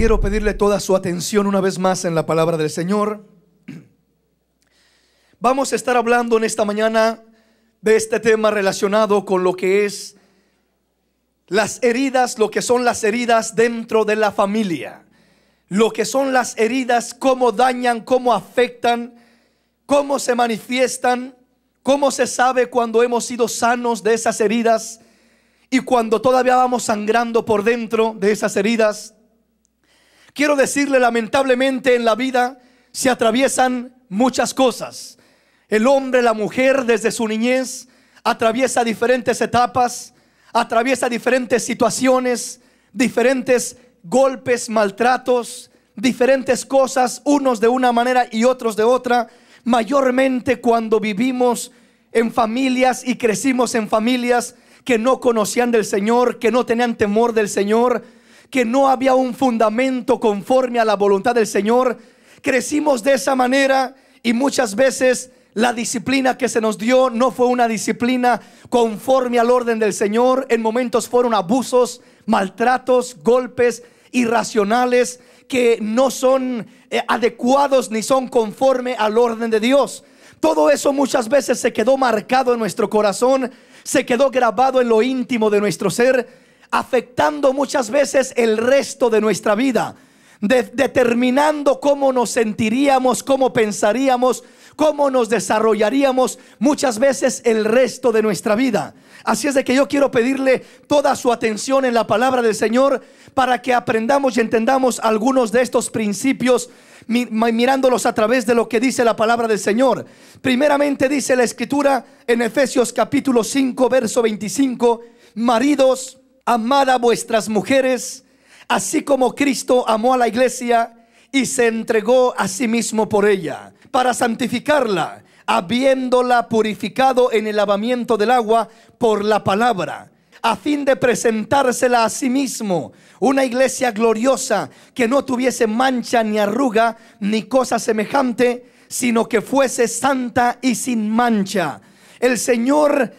quiero pedirle toda su atención una vez más en la palabra del Señor. Vamos a estar hablando en esta mañana de este tema relacionado con lo que es las heridas, lo que son las heridas dentro de la familia, lo que son las heridas, cómo dañan, cómo afectan, cómo se manifiestan, cómo se sabe cuando hemos sido sanos de esas heridas y cuando todavía vamos sangrando por dentro de esas heridas. Quiero decirle, lamentablemente en la vida se atraviesan muchas cosas. El hombre, la mujer, desde su niñez, atraviesa diferentes etapas, atraviesa diferentes situaciones, diferentes golpes, maltratos, diferentes cosas, unos de una manera y otros de otra, mayormente cuando vivimos en familias y crecimos en familias que no conocían del Señor, que no tenían temor del Señor, que no había un fundamento conforme a la voluntad del Señor. Crecimos de esa manera y muchas veces la disciplina que se nos dio no fue una disciplina conforme al orden del Señor. En momentos fueron abusos, maltratos, golpes irracionales que no son eh, adecuados ni son conforme al orden de Dios. Todo eso muchas veces se quedó marcado en nuestro corazón, se quedó grabado en lo íntimo de nuestro ser afectando muchas veces el resto de nuestra vida, determinando cómo nos sentiríamos, cómo pensaríamos, cómo nos desarrollaríamos muchas veces el resto de nuestra vida. Así es de que yo quiero pedirle toda su atención en la palabra del Señor para que aprendamos y entendamos algunos de estos principios mirándolos a través de lo que dice la palabra del Señor. Primeramente dice la escritura en Efesios capítulo 5, verso 25, maridos, amad a vuestras mujeres, así como Cristo amó a la iglesia y se entregó a sí mismo por ella, para santificarla, habiéndola purificado en el lavamiento del agua por la palabra, a fin de presentársela a sí mismo, una iglesia gloriosa que no tuviese mancha ni arruga ni cosa semejante, sino que fuese santa y sin mancha. El Señor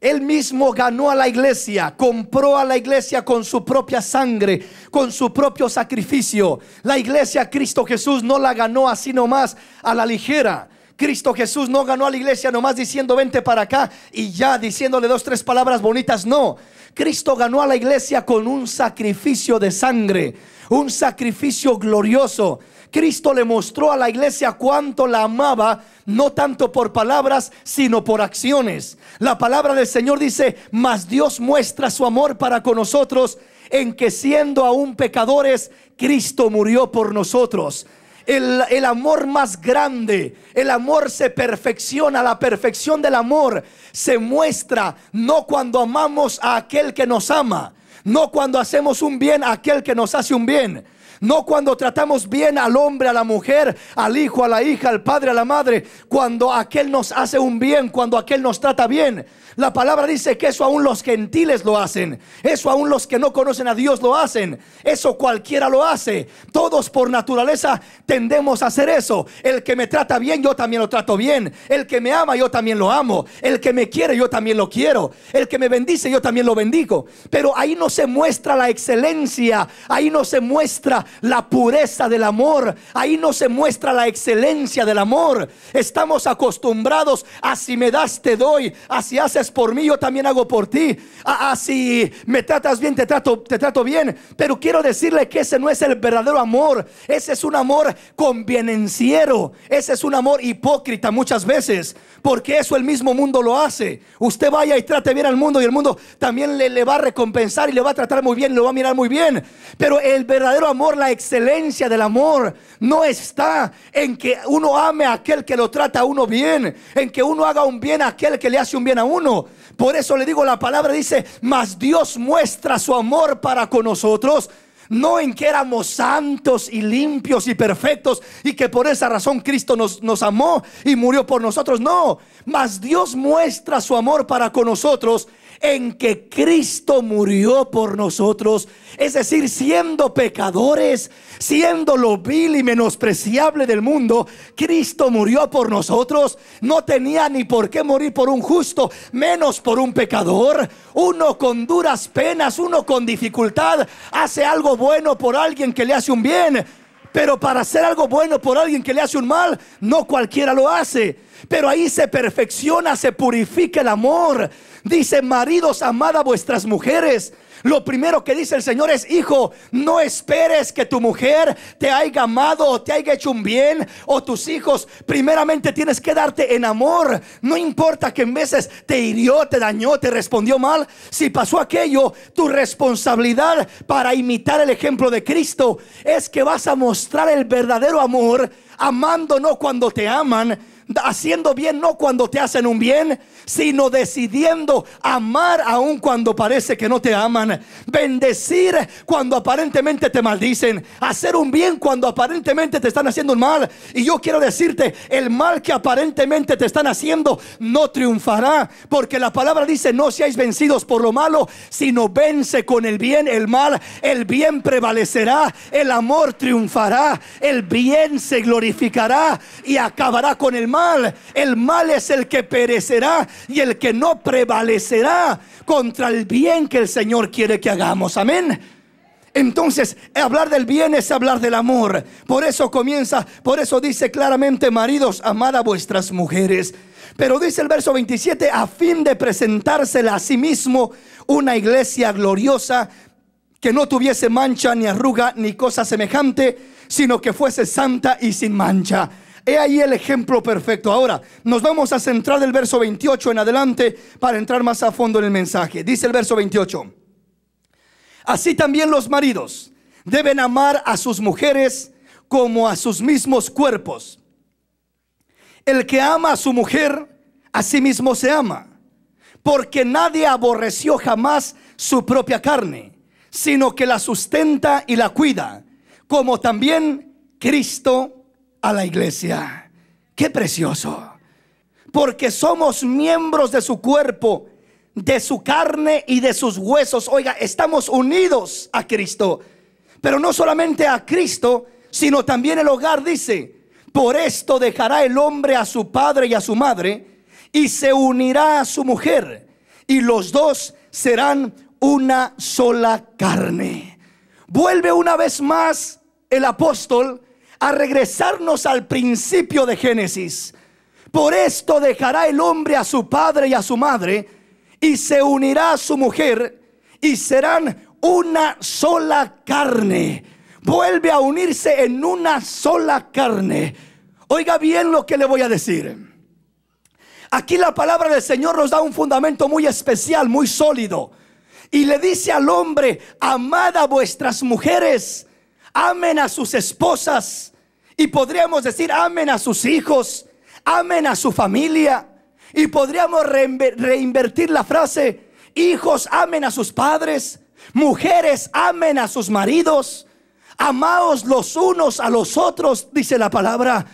él mismo ganó a la iglesia, compró a la iglesia con su propia sangre, con su propio sacrificio. La iglesia Cristo Jesús no la ganó así nomás a la ligera. Cristo Jesús no ganó a la iglesia nomás diciendo vente para acá y ya diciéndole dos, tres palabras bonitas. No, Cristo ganó a la iglesia con un sacrificio de sangre, un sacrificio glorioso Cristo le mostró a la iglesia cuánto la amaba, no tanto por palabras, sino por acciones. La palabra del Señor dice, mas Dios muestra su amor para con nosotros en que siendo aún pecadores, Cristo murió por nosotros. El, amor más grande, el amor se perfecciona, la perfección del amor se muestra no cuando amamos a aquel que nos ama, no cuando hacemos un bien a aquel que nos hace un bien, no cuando tratamos bien al hombre, a la mujer, al hijo, a la hija, al padre, a la madre. Cuando aquel nos hace un bien, cuando aquel nos trata bien. La palabra dice que eso aún los gentiles lo hacen. Eso aún los que no conocen a Dios lo hacen. Eso cualquiera lo hace. Todos por naturaleza tendemos a hacer eso. El que me trata bien, yo también lo trato bien. El que me ama, yo también lo amo. El que me quiere, yo también lo quiero. El que me bendice, yo también lo bendigo. Pero ahí no se muestra la excelencia. Ahí no se muestra la pureza del amor. Ahí no se muestra la excelencia del amor. Estamos acostumbrados a si me das, te doy. Así hace por mí, yo también hago por ti. Así ah, ah, me tratas bien, te trato, te trato bien. Pero quiero decirle que ese no es el verdadero amor. Ese es un amor convenenciero. Ese es un amor hipócrita muchas veces. Porque eso el mismo mundo lo hace. Usted vaya y trate bien al mundo y el mundo también le, le va a recompensar y le va a tratar muy bien, y lo va a mirar muy bien. Pero el verdadero amor, la excelencia del amor, no está en que uno ame a aquel que lo trata a uno bien, en que uno haga un bien a aquel que le hace un bien a uno. Por eso le digo, la palabra dice, mas Dios muestra su amor para con nosotros no en que éramos santos y limpios y perfectos y que por esa razón Cristo nos, nos, amó y murió por nosotros, no, mas Dios muestra su amor para con nosotros en que Cristo murió por nosotros, es decir, siendo pecadores, siendo lo vil y menospreciable del mundo, Cristo murió por nosotros, no tenía ni por qué morir por un justo, menos por un pecador, uno con duras penas, uno con dificultad, hace algo bueno por alguien que le hace un bien, pero para hacer algo bueno por alguien que le hace un mal, no cualquiera lo hace. Pero ahí se perfecciona, se purifica el amor, Dice, maridos, amad a vuestras mujeres. Lo primero que dice el Señor es, hijo, no esperes que tu mujer te haya amado o te haya hecho un bien o tus hijos. Primeramente tienes que darte en amor. No importa que en veces te hirió, te dañó, te respondió mal. Si pasó aquello, tu responsabilidad para imitar el ejemplo de Cristo es que vas a mostrar el verdadero amor no cuando te aman haciendo bien no cuando te hacen un bien, sino decidiendo amar aun cuando parece que no te aman, bendecir cuando aparentemente te maldicen, hacer un bien cuando aparentemente te están haciendo un mal. Y yo quiero decirte, el mal que aparentemente te están haciendo no triunfará, porque la palabra dice, no seáis vencidos por lo malo, sino vence con el bien el mal, el bien prevalecerá, el amor triunfará, el bien se glorificará y acabará con el mal el mal es el que perecerá y el que no prevalecerá contra el bien que el Señor quiere que hagamos. Amén. Entonces, hablar del bien es hablar del amor. Por eso comienza, por eso dice claramente, maridos, amad a vuestras mujeres. Pero dice el verso 27, a fin de presentársela a sí mismo una iglesia gloriosa que no tuviese mancha ni arruga ni cosa semejante, sino que fuese santa y sin mancha. He ahí el ejemplo perfecto. Ahora, nos vamos a centrar del verso 28 en adelante para entrar más a fondo en el mensaje. Dice el verso 28. Así también los maridos deben amar a sus mujeres como a sus mismos cuerpos. El que ama a su mujer, a sí mismo se ama. Porque nadie aborreció jamás su propia carne, sino que la sustenta y la cuida, como también Cristo a la iglesia. Qué precioso. Porque somos miembros de su cuerpo, de su carne y de sus huesos. Oiga, estamos unidos a Cristo. Pero no solamente a Cristo, sino también el hogar dice, por esto dejará el hombre a su padre y a su madre y se unirá a su mujer y los dos serán una sola carne. Vuelve una vez más el apóstol a regresarnos al principio de Génesis. Por esto dejará el hombre a su padre y a su madre y se unirá a su mujer y serán una sola carne. Vuelve a unirse en una sola carne. Oiga bien lo que le voy a decir. Aquí la palabra del Señor nos da un fundamento muy especial, muy sólido. Y le dice al hombre, amada vuestras mujeres amen a sus esposas y podríamos decir amen a sus hijos, amen a su familia y podríamos reinvertir la frase, hijos amen a sus padres, mujeres amen a sus maridos, amaos los unos a los otros, dice la palabra.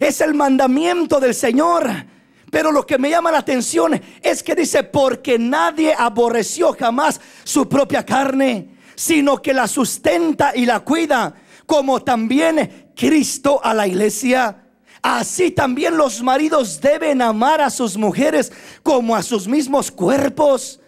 Es el mandamiento del Señor. Pero lo que me llama la atención es que dice, porque nadie aborreció jamás su propia carne, sino que la sustenta y la cuida, como también Cristo a la iglesia. Así también los maridos deben amar a sus mujeres como a sus mismos cuerpos.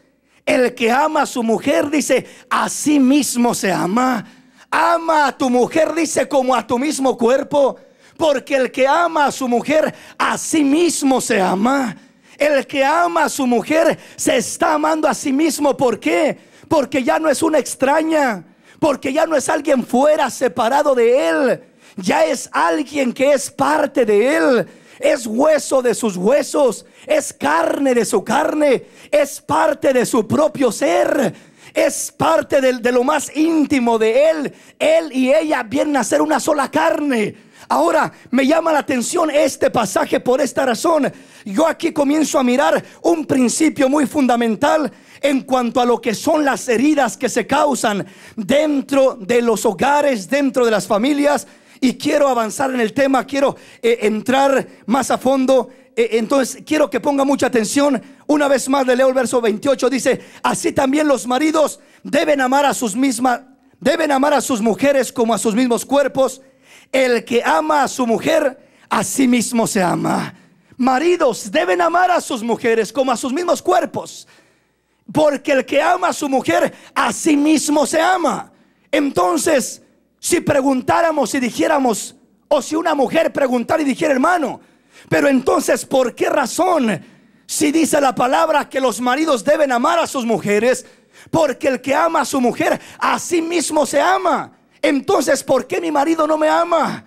El que ama a su mujer dice, a sí mismo se ama. Ama a tu mujer, dice, como a tu mismo cuerpo. Porque el que ama a su mujer, a sí mismo se ama. El que ama a su mujer se está amando a sí mismo. ¿Por qué? porque ya no es una extraña, porque ya no es alguien fuera separado de Él, ya es alguien que es parte de Él, es hueso de sus huesos, es carne de su carne, es parte de su propio ser, es parte de, lo más íntimo de Él. Él y ella vienen a ser una sola carne. Ahora me llama la atención este pasaje por esta razón. Yo aquí comienzo a mirar un principio muy fundamental en cuanto a lo que son las heridas que se causan dentro de los hogares, dentro de las familias. Y quiero avanzar en el tema, quiero eh, entrar más a fondo eh, entonces quiero que ponga mucha atención. Una vez más le leo el verso 28. Dice, así también los maridos deben amar a sus mismas, deben amar a sus mujeres como a sus mismos cuerpos el que ama a su mujer, a sí mismo se ama. Maridos deben amar a sus mujeres como a sus mismos cuerpos. Porque el que ama a su mujer, a sí mismo se ama. Entonces, si preguntáramos y dijéramos, o si una mujer preguntara y dijera, hermano, pero entonces, ¿por qué razón? Si dice la palabra que los maridos deben amar a sus mujeres, porque el que ama a su mujer, a sí mismo se ama. Entonces, ¿por qué mi marido no me ama?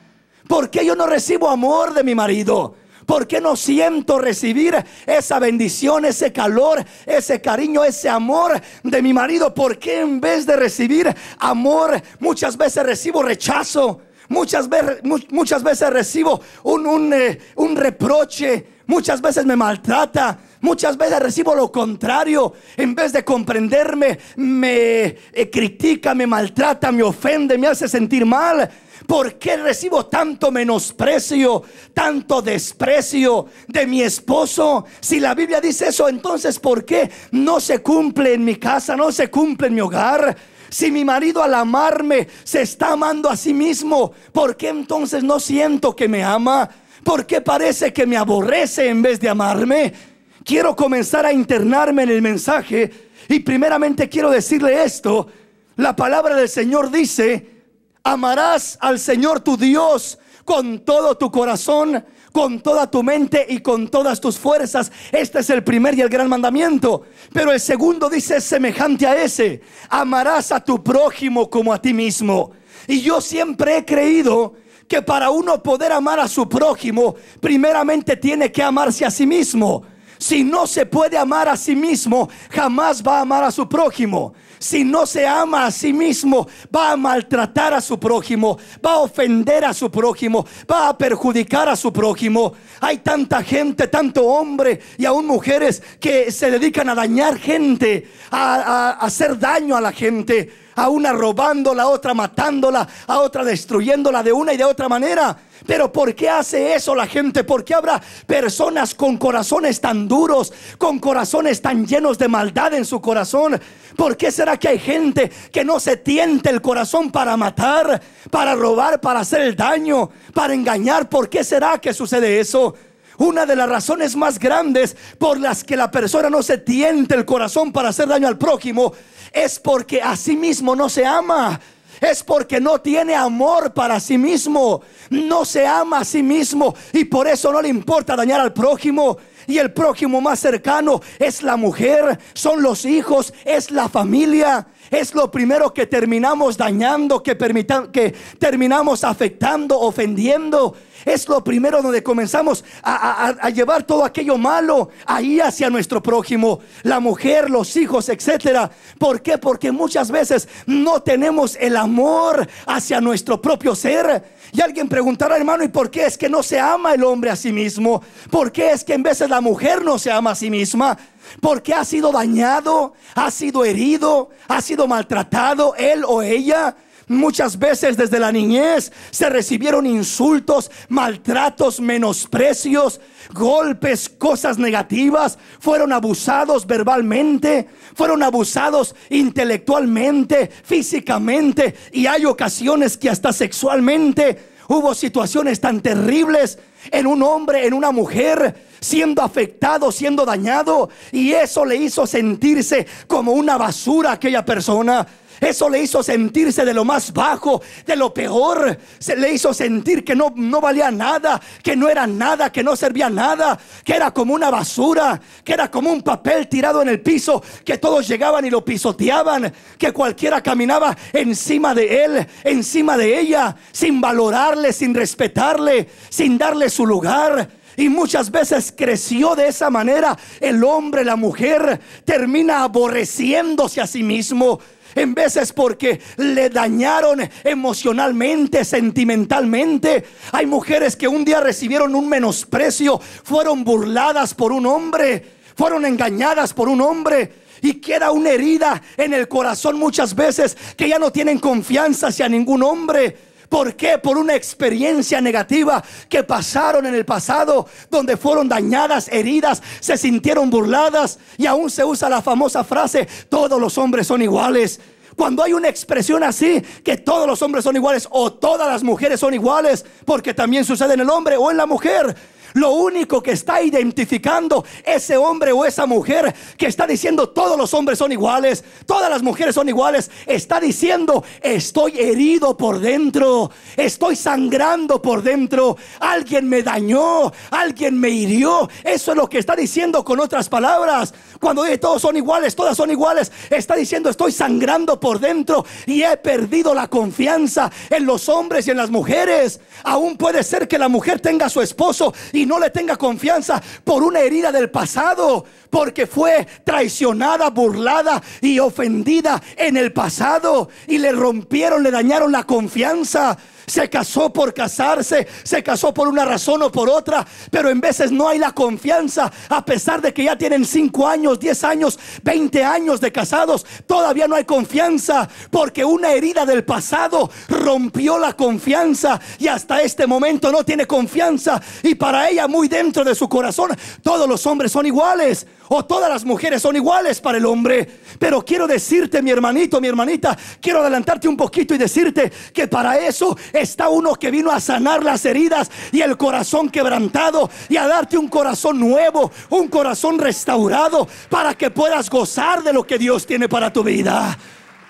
¿Por qué yo no recibo amor de mi marido? ¿Por qué no siento recibir esa bendición, ese calor, ese cariño, ese amor de mi marido? ¿Por qué en vez de recibir amor, muchas veces recibo rechazo? Muchas veces, recibo eh, un reproche. Muchas veces me maltrata. Muchas veces recibo lo contrario. En vez de comprenderme, me eh, critica, me maltrata, me ofende, me hace sentir mal. ¿Por qué recibo tanto menosprecio, tanto desprecio de mi esposo? Si la Biblia dice eso, entonces ¿por qué no se cumple en mi casa, no se cumple en mi hogar? Si mi marido al amarme se está amando a sí mismo, ¿por qué entonces no siento que me ama? ¿Por qué parece que me aborrece en vez de amarme? quiero comenzar a internarme en el mensaje y primeramente quiero decirle esto. La palabra del Señor dice, amarás al Señor tu Dios con todo tu corazón, con toda tu mente y con todas tus fuerzas. Este es el primer y el gran mandamiento. Pero el segundo dice es semejante a ese, amarás a tu prójimo como a ti mismo. Y yo siempre he creído que para uno poder amar a su prójimo, primeramente tiene que amarse a sí mismo. Si no se puede amar a sí mismo, jamás va a amar a su prójimo. Si no se ama a sí mismo, va a maltratar a su prójimo, va a ofender a su prójimo, va a perjudicar a su prójimo. Hay tanta gente, tanto hombre y aún mujeres que se dedican a dañar gente, a, a hacer daño a la gente, a una robándola, a otra matándola, a otra destruyéndola de una y de otra manera. Pero ¿por qué hace eso la gente? ¿Por qué habrá personas con corazones tan duros, con corazones tan llenos de maldad en su corazón? ¿Por qué será que hay gente que no se tiente el corazón para matar, para robar, para hacer el daño, para engañar? ¿Por qué será que sucede eso? Una de las razones más grandes por las que la persona no se tiente el corazón para hacer daño al prójimo es porque a sí mismo no se ama es porque no tiene amor para sí mismo, no se ama a sí mismo y por eso no le importa dañar al prójimo. Y el prójimo más cercano es la mujer, son los hijos, es la familia, es lo primero que terminamos dañando, que, permitan, que terminamos afectando, ofendiendo es lo primero donde comenzamos a, llevar todo aquello malo ahí hacia nuestro prójimo, la mujer, los hijos, etcétera. ¿Por qué? Porque muchas veces no tenemos el amor hacia nuestro propio ser. Y alguien preguntará, hermano, ¿y por qué es que no se ama el hombre a sí mismo? ¿Por qué es que en veces la mujer no se ama a sí misma? ¿por qué ha sido dañado, ha sido herido, ha sido maltratado él o ella. Muchas veces desde la niñez se recibieron insultos, maltratos, menosprecios, golpes, cosas negativas. Fueron abusados verbalmente, fueron abusados intelectualmente, físicamente y hay ocasiones que hasta sexualmente. Hubo situaciones tan terribles en un hombre, en una mujer, siendo afectado, siendo dañado. Y eso le hizo sentirse como una basura a aquella persona. Eso le hizo sentirse de lo más bajo, de lo peor. Se le hizo sentir que no, no valía nada, que no era nada, que no servía nada, que era como una basura, que era como un papel tirado en el piso, que todos llegaban y lo pisoteaban, que cualquiera caminaba encima de él, encima de ella, sin valorarle, sin respetarle, sin darle su lugar. Y muchas veces creció de esa manera. El hombre, la mujer, termina aborreciéndose a sí mismo en veces porque le dañaron emocionalmente, sentimentalmente. Hay mujeres que un día recibieron un menosprecio, fueron burladas por un hombre, fueron engañadas por un hombre y queda una herida en el corazón muchas veces que ya no tienen confianza hacia ningún hombre. ¿Por qué? Por una experiencia negativa que pasaron en el pasado, donde fueron dañadas, heridas, se sintieron burladas y aún se usa la famosa frase, todos los hombres son iguales. Cuando hay una expresión así, que todos los hombres son iguales o todas las mujeres son iguales, porque también sucede en el hombre o en la mujer, lo único que está identificando ese hombre o esa mujer que está diciendo todos los hombres son iguales, todas las mujeres son iguales, está diciendo estoy herido por dentro, estoy sangrando por dentro, alguien me dañó, alguien me hirió. Eso es lo que está diciendo con otras palabras. Cuando dice todos son iguales, todas son iguales, está diciendo estoy sangrando por dentro y he perdido la confianza en los hombres y en las mujeres. Aún puede ser que la mujer tenga su esposo y no le tenga confianza por una herida del pasado, porque fue traicionada, burlada y ofendida en el pasado y le rompieron, le dañaron la confianza se casó por casarse, se casó por una razón o por otra, pero en veces no hay la confianza, a pesar de que ya tienen 5 años, 10 años, 20 años de casados, todavía no hay confianza, porque una herida del pasado rompió la confianza y hasta este momento no tiene confianza y para ella muy dentro de su corazón todos los hombres son iguales o oh, todas las mujeres son iguales para el hombre. Pero quiero decirte, mi hermanito, mi hermanita, quiero adelantarte un poquito y decirte que para eso está uno que vino a sanar las heridas y el corazón quebrantado y a darte un corazón nuevo, un corazón restaurado para que puedas gozar de lo que Dios tiene para tu vida.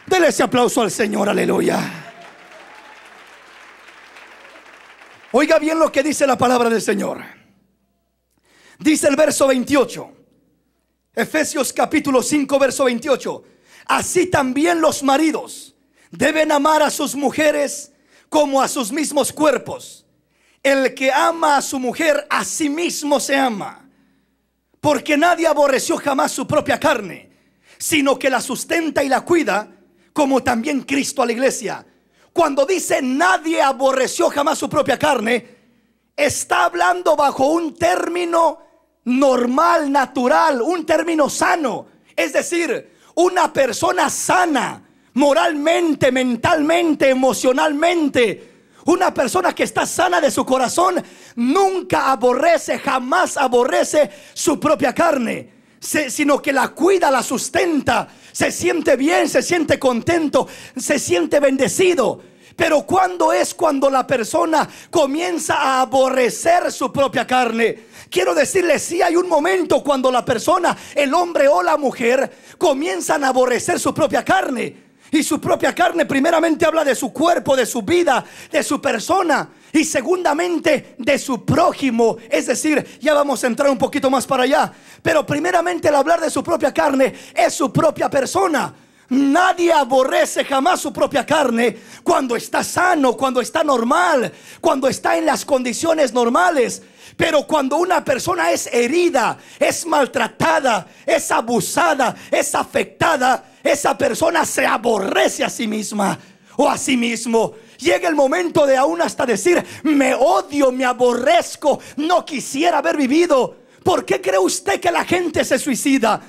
Dele ese aplauso al Señor, aleluya. Oiga bien lo que dice la palabra del Señor. Dice el verso 28. Efesios capítulo 5, verso 28. Así también los maridos deben amar a sus mujeres como a sus mismos cuerpos. El que ama a su mujer, a sí mismo se ama. Porque nadie aborreció jamás su propia carne, sino que la sustenta y la cuida, como también Cristo a la iglesia. Cuando dice nadie aborreció jamás su propia carne, está hablando bajo un término normal, natural, un término sano. Es decir, una persona sana moralmente, mentalmente, emocionalmente. Una persona que está sana de su corazón nunca aborrece, jamás aborrece su propia carne, sino que la cuida, la sustenta, se siente bien, se siente contento, se siente bendecido. Pero cuando es cuando la persona comienza a aborrecer su propia carne? Quiero decirle, si hay un momento cuando la persona, el hombre o la mujer, comienzan a aborrecer su propia carne. Y su propia carne primeramente habla de su cuerpo, de su vida, de su persona. Y segundamente de su prójimo. Es decir, ya vamos a entrar un poquito más para allá. Pero primeramente el hablar de su propia carne es su propia persona. Nadie aborrece jamás su propia carne cuando está sano, cuando está normal, cuando está en las condiciones normales. Pero cuando una persona es herida, es maltratada, es abusada, es afectada, esa persona se aborrece a sí misma o a sí mismo. Llega el momento de aún hasta decir, me odio, me aborrezco, no quisiera haber vivido. ¿Por qué cree usted que la gente se suicida?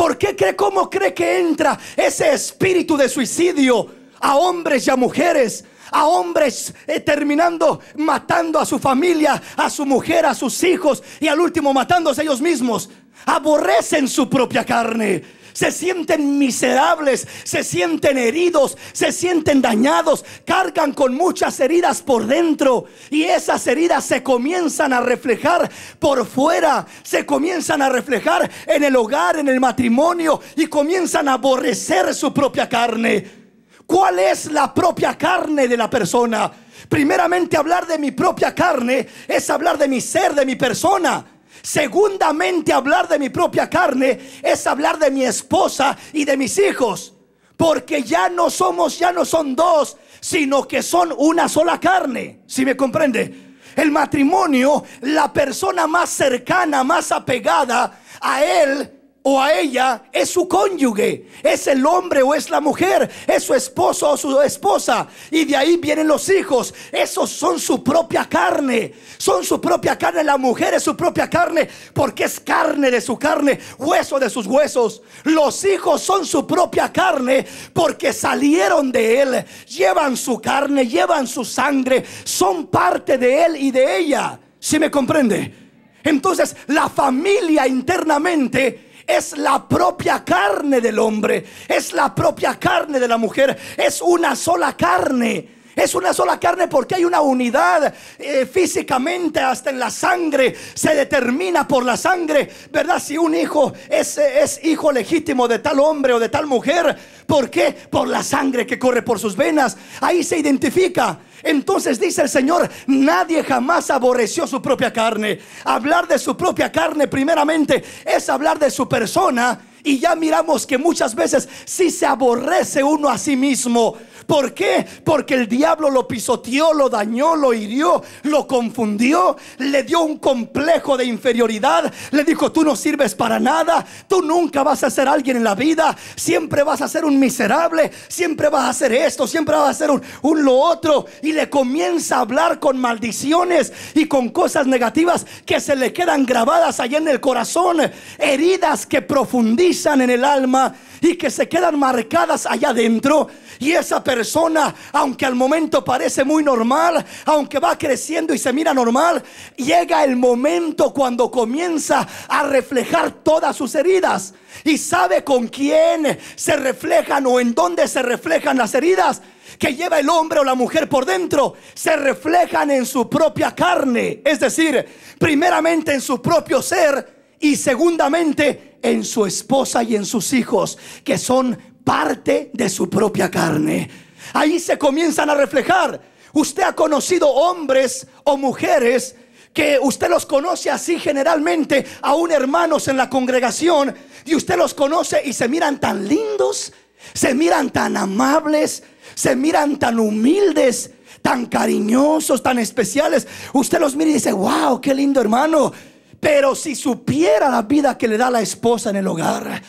¿Por qué cree cómo cree que entra ese espíritu de suicidio a hombres y a mujeres? a hombres eh, terminando matando a su familia, a su mujer, a sus hijos y al último matándose ellos mismos. Aborrecen su propia carne se sienten miserables, se sienten heridos, se sienten dañados, cargan con muchas heridas por dentro y esas heridas se comienzan a reflejar por fuera, se comienzan a reflejar en el hogar, en el matrimonio y comienzan a aborrecer su propia carne. ¿Cuál es la propia carne de la persona? Primeramente hablar de mi propia carne es hablar de mi ser, de mi persona. Segundamente, hablar de mi propia carne es hablar de mi esposa y de mis hijos. Porque ya no somos, ya no son dos, sino que son una sola carne. Si me comprende? El matrimonio, la persona más cercana, más apegada a él, o a ella es su cónyuge, es el hombre o es la mujer, es su esposo o su esposa. Y de ahí vienen los hijos. Esos son su propia carne, son su propia carne. La mujer es su propia carne porque es carne de su carne, hueso de sus huesos. Los hijos son su propia carne porque salieron de él, llevan su carne, llevan su sangre, son parte de él y de ella. ¿Si me comprende? Entonces la familia internamente es la propia carne del hombre, es la propia carne de la mujer, es una sola carne. Es una sola carne porque hay una unidad eh, físicamente, hasta en la sangre, se determina por la sangre, ¿verdad? Si un hijo es, es hijo legítimo de tal hombre o de tal mujer, ¿por qué? Por la sangre que corre por sus venas, ahí se identifica. Entonces dice el Señor, nadie jamás aborreció su propia carne. Hablar de su propia carne primeramente es hablar de su persona y ya miramos que muchas veces Si se aborrece uno a sí mismo. ¿Por qué? Porque el diablo lo pisoteó, lo dañó, lo hirió, lo confundió, le dio un complejo de inferioridad, le dijo, tú no sirves para nada, tú nunca vas a ser alguien en la vida, siempre vas a ser un miserable, siempre vas a hacer esto, siempre vas a ser un, un lo otro. Y le comienza a hablar con maldiciones y con cosas negativas que se le quedan grabadas allá en el corazón, heridas que profundizan en el alma y que se quedan marcadas allá adentro. Y esa persona, aunque al momento parece muy normal, aunque va creciendo y se mira normal, llega el momento cuando comienza a reflejar todas sus heridas y sabe con quién se reflejan o en dónde se reflejan las heridas que lleva el hombre o la mujer por dentro se reflejan en su propia carne, es decir, primeramente en su propio ser y segundamente en su esposa y en sus hijos, que son parte de su propia carne. Ahí se comienzan a reflejar. Usted ha conocido hombres o mujeres que usted los conoce así generalmente, aún hermanos en la congregación, y usted los conoce y se miran tan lindos, se miran tan amables, se miran tan humildes, tan cariñosos, tan especiales. Usted los mira y dice, wow, qué lindo hermano. Pero si supiera la vida que le da la esposa en el hogar,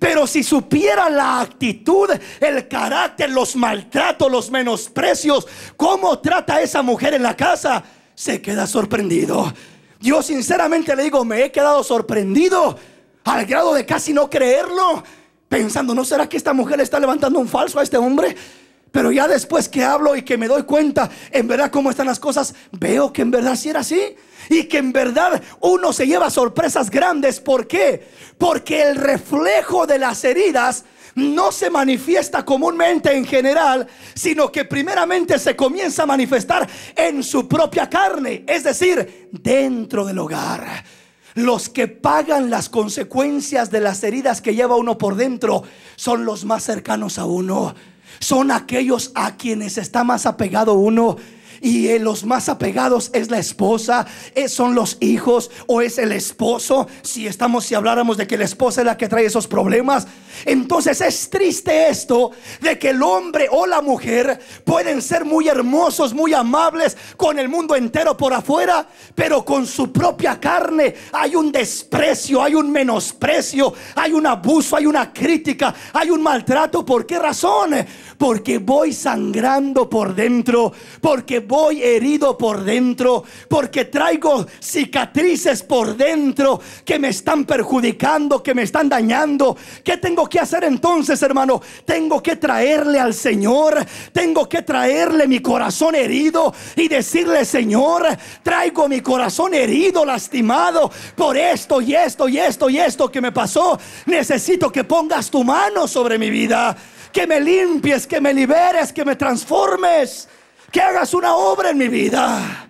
pero si supiera la actitud, el carácter, los maltratos, los menosprecios, cómo trata a esa mujer en la casa, se queda sorprendido. Yo sinceramente le digo, me he quedado sorprendido al grado de casi no creerlo, pensando, ¿no será que esta mujer le está levantando un falso a este hombre? Pero ya después que hablo y que me doy cuenta en verdad cómo están las cosas, veo que en verdad sí era así. Y que en verdad uno se lleva sorpresas grandes. ¿Por qué? Porque el reflejo de las heridas no se manifiesta comúnmente en general, sino que primeramente se comienza a manifestar en su propia carne, es decir, dentro del hogar. Los que pagan las consecuencias de las heridas que lleva uno por dentro son los más cercanos a uno, son aquellos a quienes está más apegado uno y eh, los más apegados es la esposa, eh, son los hijos o es el esposo. Si estamos, si habláramos de que la esposa es la que trae esos problemas, entonces es triste esto de que el hombre o la mujer pueden ser muy hermosos, muy amables con el mundo entero por afuera, pero con su propia carne hay un desprecio, hay un menosprecio, hay un abuso, hay una crítica, hay un maltrato. ¿Por qué razón? Porque voy sangrando por dentro, porque voy voy herido por dentro, porque traigo cicatrices por dentro que me están perjudicando, que me están dañando. ¿Qué tengo que hacer entonces, hermano? Tengo que traerle al Señor, tengo que traerle mi corazón herido y decirle, Señor, traigo mi corazón herido, lastimado por esto y esto y esto y esto que me pasó. Necesito que pongas tu mano sobre mi vida que me limpies, que me liberes, que me transformes que hagas una obra en mi vida.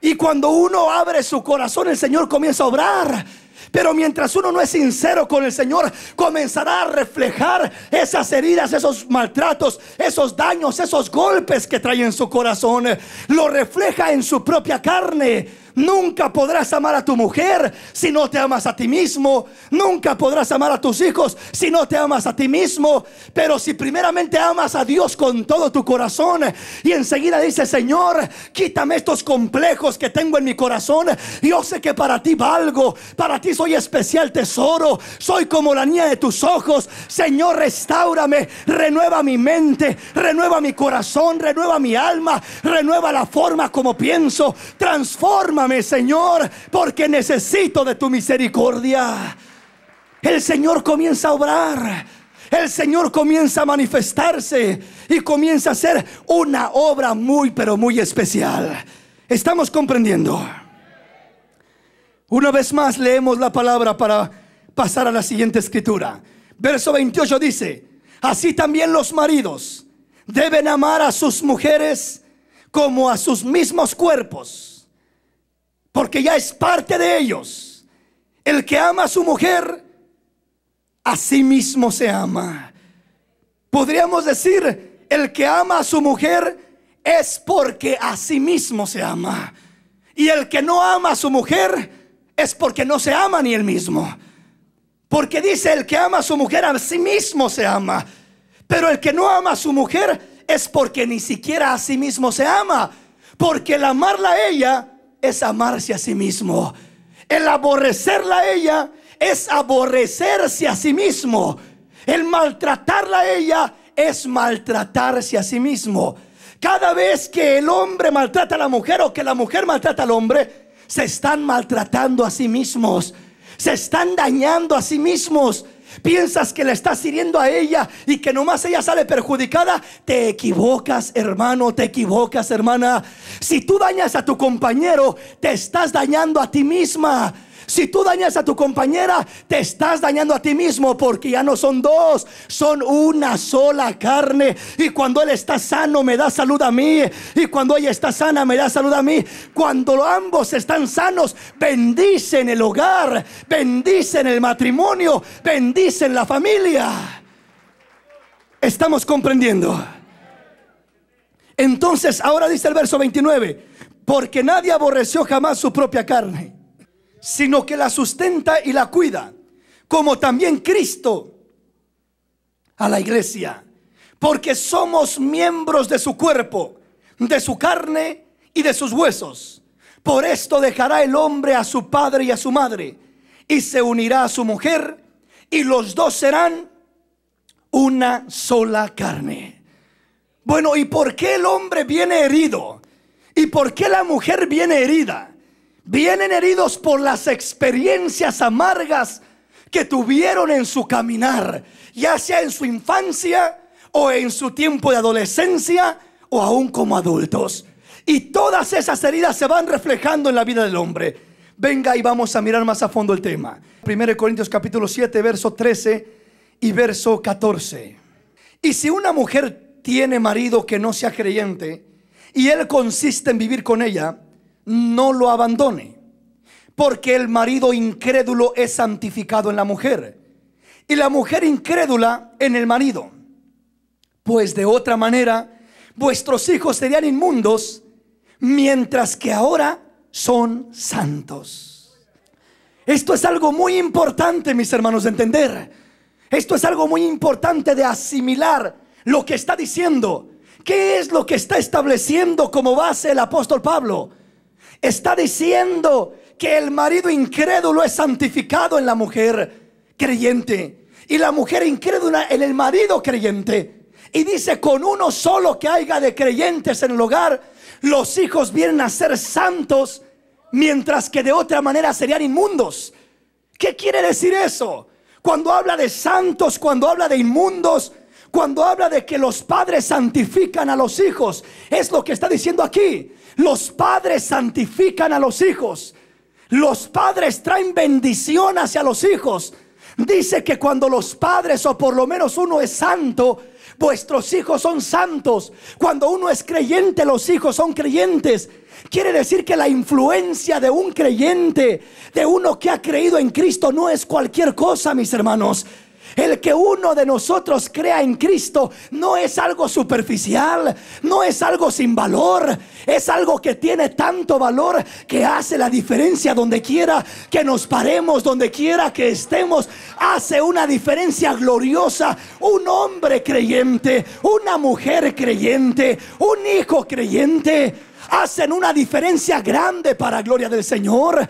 Y cuando uno abre su corazón, el Señor comienza a obrar. Pero mientras uno no es sincero con el Señor, comenzará a reflejar esas heridas, esos maltratos, esos daños, esos golpes que trae en su corazón. Lo refleja en su propia carne. Nunca podrás amar a tu mujer si no te amas a ti mismo. Nunca podrás amar a tus hijos si no te amas a ti mismo. Pero si primeramente amas a Dios con todo tu corazón y enseguida dices, Señor, quítame estos complejos que tengo en mi corazón. Yo sé que para ti valgo, para ti soy especial tesoro. Soy como la niña de tus ojos. Señor, restaurame, renueva mi mente, renueva mi corazón, renueva mi alma, renueva la forma como pienso. Transforma Señor, porque necesito de tu misericordia. El Señor comienza a obrar. El Señor comienza a manifestarse y comienza a hacer una obra muy, pero muy especial. ¿Estamos comprendiendo? Una vez más leemos la palabra para pasar a la siguiente escritura. Verso 28 dice, así también los maridos deben amar a sus mujeres como a sus mismos cuerpos porque ya es parte de ellos. El que ama a su mujer, a sí mismo se ama. Podríamos decir, el que ama a su mujer es porque a sí mismo se ama. Y el que no ama a su mujer es porque no se ama ni él mismo. Porque dice, el que ama a su mujer a sí mismo se ama. Pero el que no ama a su mujer es porque ni siquiera a sí mismo se ama. Porque el amarla a ella es amarse a sí mismo. El aborrecerla a ella es aborrecerse a sí mismo. El maltratarla a ella es maltratarse a sí mismo. Cada vez que el hombre maltrata a la mujer o que la mujer maltrata al hombre, se están maltratando a sí mismos. Se están dañando a sí mismos piensas que le estás hiriendo a ella y que nomás ella sale perjudicada, te equivocas, hermano, te equivocas, hermana. Si tú dañas a tu compañero, te estás dañando a ti misma. Si tú dañas a tu compañera, te estás dañando a ti mismo porque ya no son dos, son una sola carne. Y cuando él está sano, me da salud a mí. Y cuando ella está sana, me da salud a mí. Cuando ambos están sanos, bendicen el hogar, bendicen el matrimonio, bendicen la familia. Estamos comprendiendo. Entonces, ahora dice el verso 29, porque nadie aborreció jamás su propia carne sino que la sustenta y la cuida, como también Cristo a la iglesia, porque somos miembros de su cuerpo, de su carne y de sus huesos. Por esto dejará el hombre a su padre y a su madre, y se unirá a su mujer, y los dos serán una sola carne. Bueno, ¿y por qué el hombre viene herido? ¿Y por qué la mujer viene herida? vienen heridos por las experiencias amargas que tuvieron en su caminar, ya sea en su infancia o en su tiempo de adolescencia o aún como adultos. Y todas esas heridas se van reflejando en la vida del hombre. Venga y vamos a mirar más a fondo el tema. 1 Corintios capítulo 7, verso 13 y verso 14. Y si una mujer tiene marido que no sea creyente y él consiste en vivir con ella, no lo abandone, porque el marido incrédulo es santificado en la mujer y la mujer incrédula en el marido. Pues de otra manera, vuestros hijos serían inmundos, mientras que ahora son santos. Esto es algo muy importante, mis hermanos, de entender. Esto es algo muy importante de asimilar lo que está diciendo. ¿Qué es lo que está estableciendo como base el apóstol Pablo? está diciendo que el marido incrédulo es santificado en la mujer creyente y la mujer incrédula en el marido creyente. Y dice, con uno solo que haya de creyentes en el hogar, los hijos vienen a ser santos, mientras que de otra manera serían inmundos. ¿Qué quiere decir eso? Cuando habla de santos, cuando habla de inmundos, cuando habla de que los padres santifican a los hijos, es lo que está diciendo aquí. Los padres santifican a los hijos. Los padres traen bendición hacia los hijos. Dice que cuando los padres o por lo menos uno es santo, vuestros hijos son santos. Cuando uno es creyente, los hijos son creyentes. Quiere decir que la influencia de un creyente, de uno que ha creído en Cristo, no es cualquier cosa, mis hermanos. El que uno de nosotros crea en Cristo no es algo superficial, no es algo sin valor, es algo que tiene tanto valor que hace la diferencia donde quiera que nos paremos, donde quiera que estemos, hace una diferencia gloriosa. Un hombre creyente, una mujer creyente, un hijo creyente, hacen una diferencia grande para la gloria del Señor.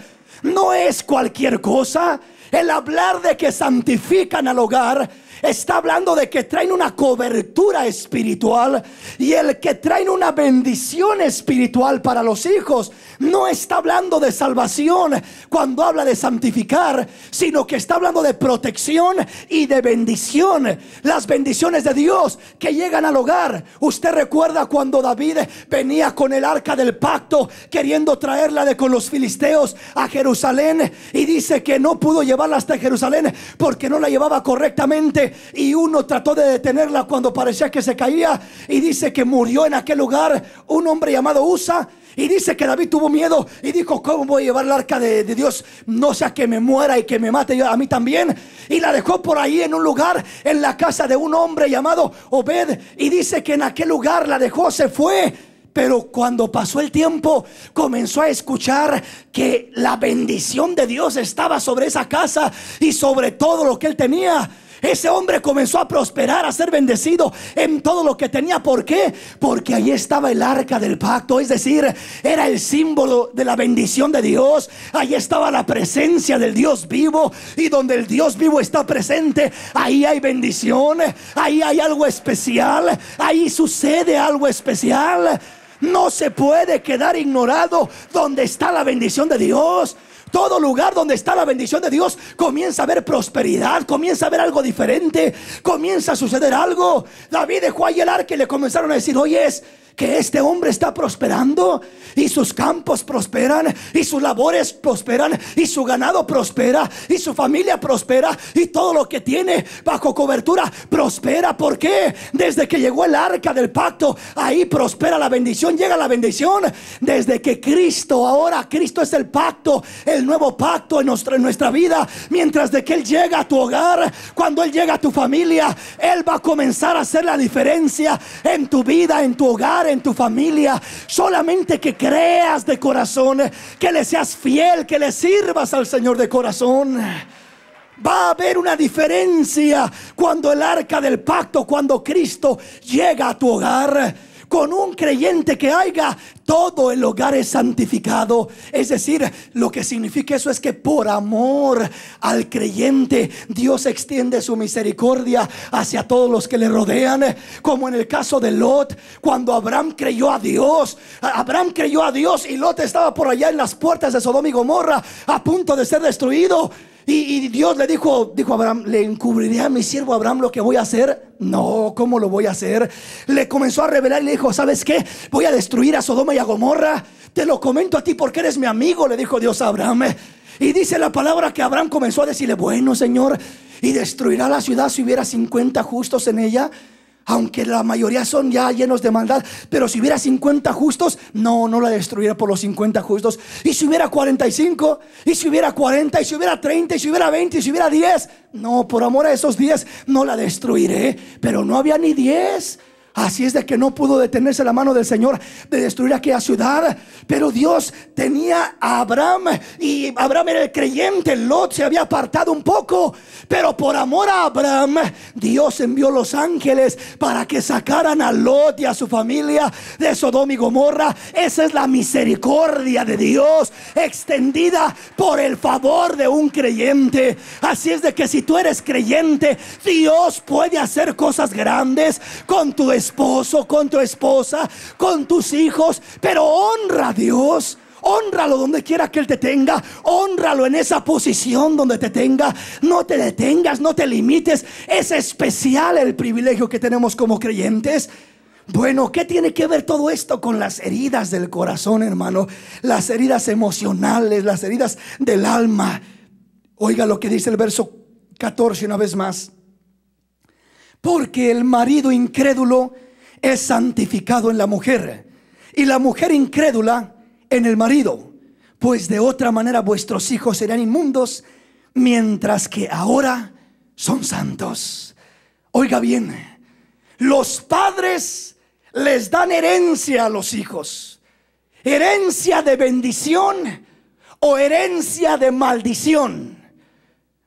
No es cualquier cosa. El hablar de que santifican al hogar está hablando de que traen una cobertura espiritual y el que traen una bendición espiritual para los hijos no está hablando de salvación cuando habla de santificar, sino que está hablando de protección y de bendición. Las bendiciones de Dios que llegan al hogar. Usted recuerda cuando David venía con el arca del pacto queriendo traerla de con los filisteos a Jerusalén y dice que no pudo llevarla hasta Jerusalén porque no la llevaba correctamente y uno trató de detenerla cuando parecía que se caía y dice que murió en aquel lugar un hombre llamado Usa y dice que David tuvo miedo y dijo, ¿cómo voy a llevar el arca de, Dios? No sea que me muera y que me mate yo, a mí también. Y la dejó por ahí en un lugar, en la casa de un hombre llamado Obed. Y dice que en aquel lugar la dejó, se fue. Pero cuando pasó el tiempo, comenzó a escuchar que la bendición de Dios estaba sobre esa casa y sobre todo lo que él tenía. Ese hombre comenzó a prosperar, a ser bendecido en todo lo que tenía. ¿Por qué? Porque ahí estaba el arca del pacto, es decir, era el símbolo de la bendición de Dios. Ahí estaba la presencia del Dios vivo y donde el Dios vivo está presente, ahí hay bendición, ahí hay algo especial, ahí sucede algo especial. No se puede quedar ignorado donde está la bendición de Dios. Todo lugar donde está la bendición de Dios comienza a ver prosperidad, comienza a ver algo diferente, comienza a suceder algo. David dejó ahí el arca y le comenzaron a decir, oye, es que este hombre está prosperando y sus campos prosperan y sus labores prosperan y su ganado prospera y su familia prospera y todo lo que tiene bajo cobertura prospera. ¿Por qué? Desde que llegó el arca del pacto, ahí prospera la bendición, llega la bendición. Desde que Cristo, ahora Cristo es el pacto, el nuevo pacto en nuestra, nuestra vida. Mientras de que Él llega a tu hogar, cuando Él llega a tu familia, Él va a comenzar a hacer la diferencia en tu vida, en tu hogar, en tu familia. Solamente que creas de corazón, que le seas fiel, que le sirvas al Señor de corazón. Va a haber una diferencia cuando el arca del pacto, cuando Cristo llega a tu hogar. Con un creyente que haya, todo el hogar es santificado. Es decir, lo que significa eso es que por amor al creyente, Dios extiende su misericordia hacia todos los que le rodean. Como en el caso de Lot, cuando Abraham creyó a Dios, Abraham creyó a Dios y Lot estaba por allá en las puertas de Sodoma y Gomorra a punto de ser destruido. Y, Dios le dijo, dijo a Abraham, ¿le encubriré a mi siervo Abraham lo que voy a hacer? No, ¿cómo lo voy a hacer? Le comenzó a revelar y le dijo, ¿sabes qué? Voy a destruir a Sodoma y a Gomorra. Te lo comento a ti porque eres mi amigo, le dijo Dios a Abraham. Y dice la palabra que Abraham comenzó a decirle, bueno, Señor, ¿y destruirá la ciudad si hubiera 50 justos en ella? aunque la mayoría son ya llenos de maldad, pero si hubiera 50 justos, no, no la destruiría por los 50 justos. Y si hubiera 45, y si hubiera 40, y si hubiera 30, y si hubiera 20, y si hubiera 10, no, por amor a esos 10, no la destruiré. Pero no había ni 10, Así es de que no pudo detenerse la mano del Señor de destruir aquella ciudad. Pero Dios tenía a Abraham y Abraham era el creyente. Lot se había apartado un poco. Pero por amor a Abraham, Dios envió los ángeles para que sacaran a Lot y a su familia de Sodoma y Gomorra. Esa es la misericordia de Dios extendida por el favor de un creyente. Así es de que si tú eres creyente, Dios puede hacer cosas grandes con tu espíritu esposo, con tu esposa, con tus hijos, pero honra a Dios. Honralo donde quiera que Él te tenga. Honralo en esa posición donde te tenga. No te detengas, no te limites. Es especial el privilegio que tenemos como creyentes. Bueno, ¿qué tiene que ver todo esto con las heridas del corazón, hermano? Las heridas emocionales, las heridas del alma. Oiga lo que dice el verso 14 una vez más. Porque el marido incrédulo es santificado en la mujer y la mujer incrédula en el marido. Pues de otra manera vuestros hijos serán inmundos mientras que ahora son santos. Oiga bien, los padres les dan herencia a los hijos. Herencia de bendición o herencia de maldición.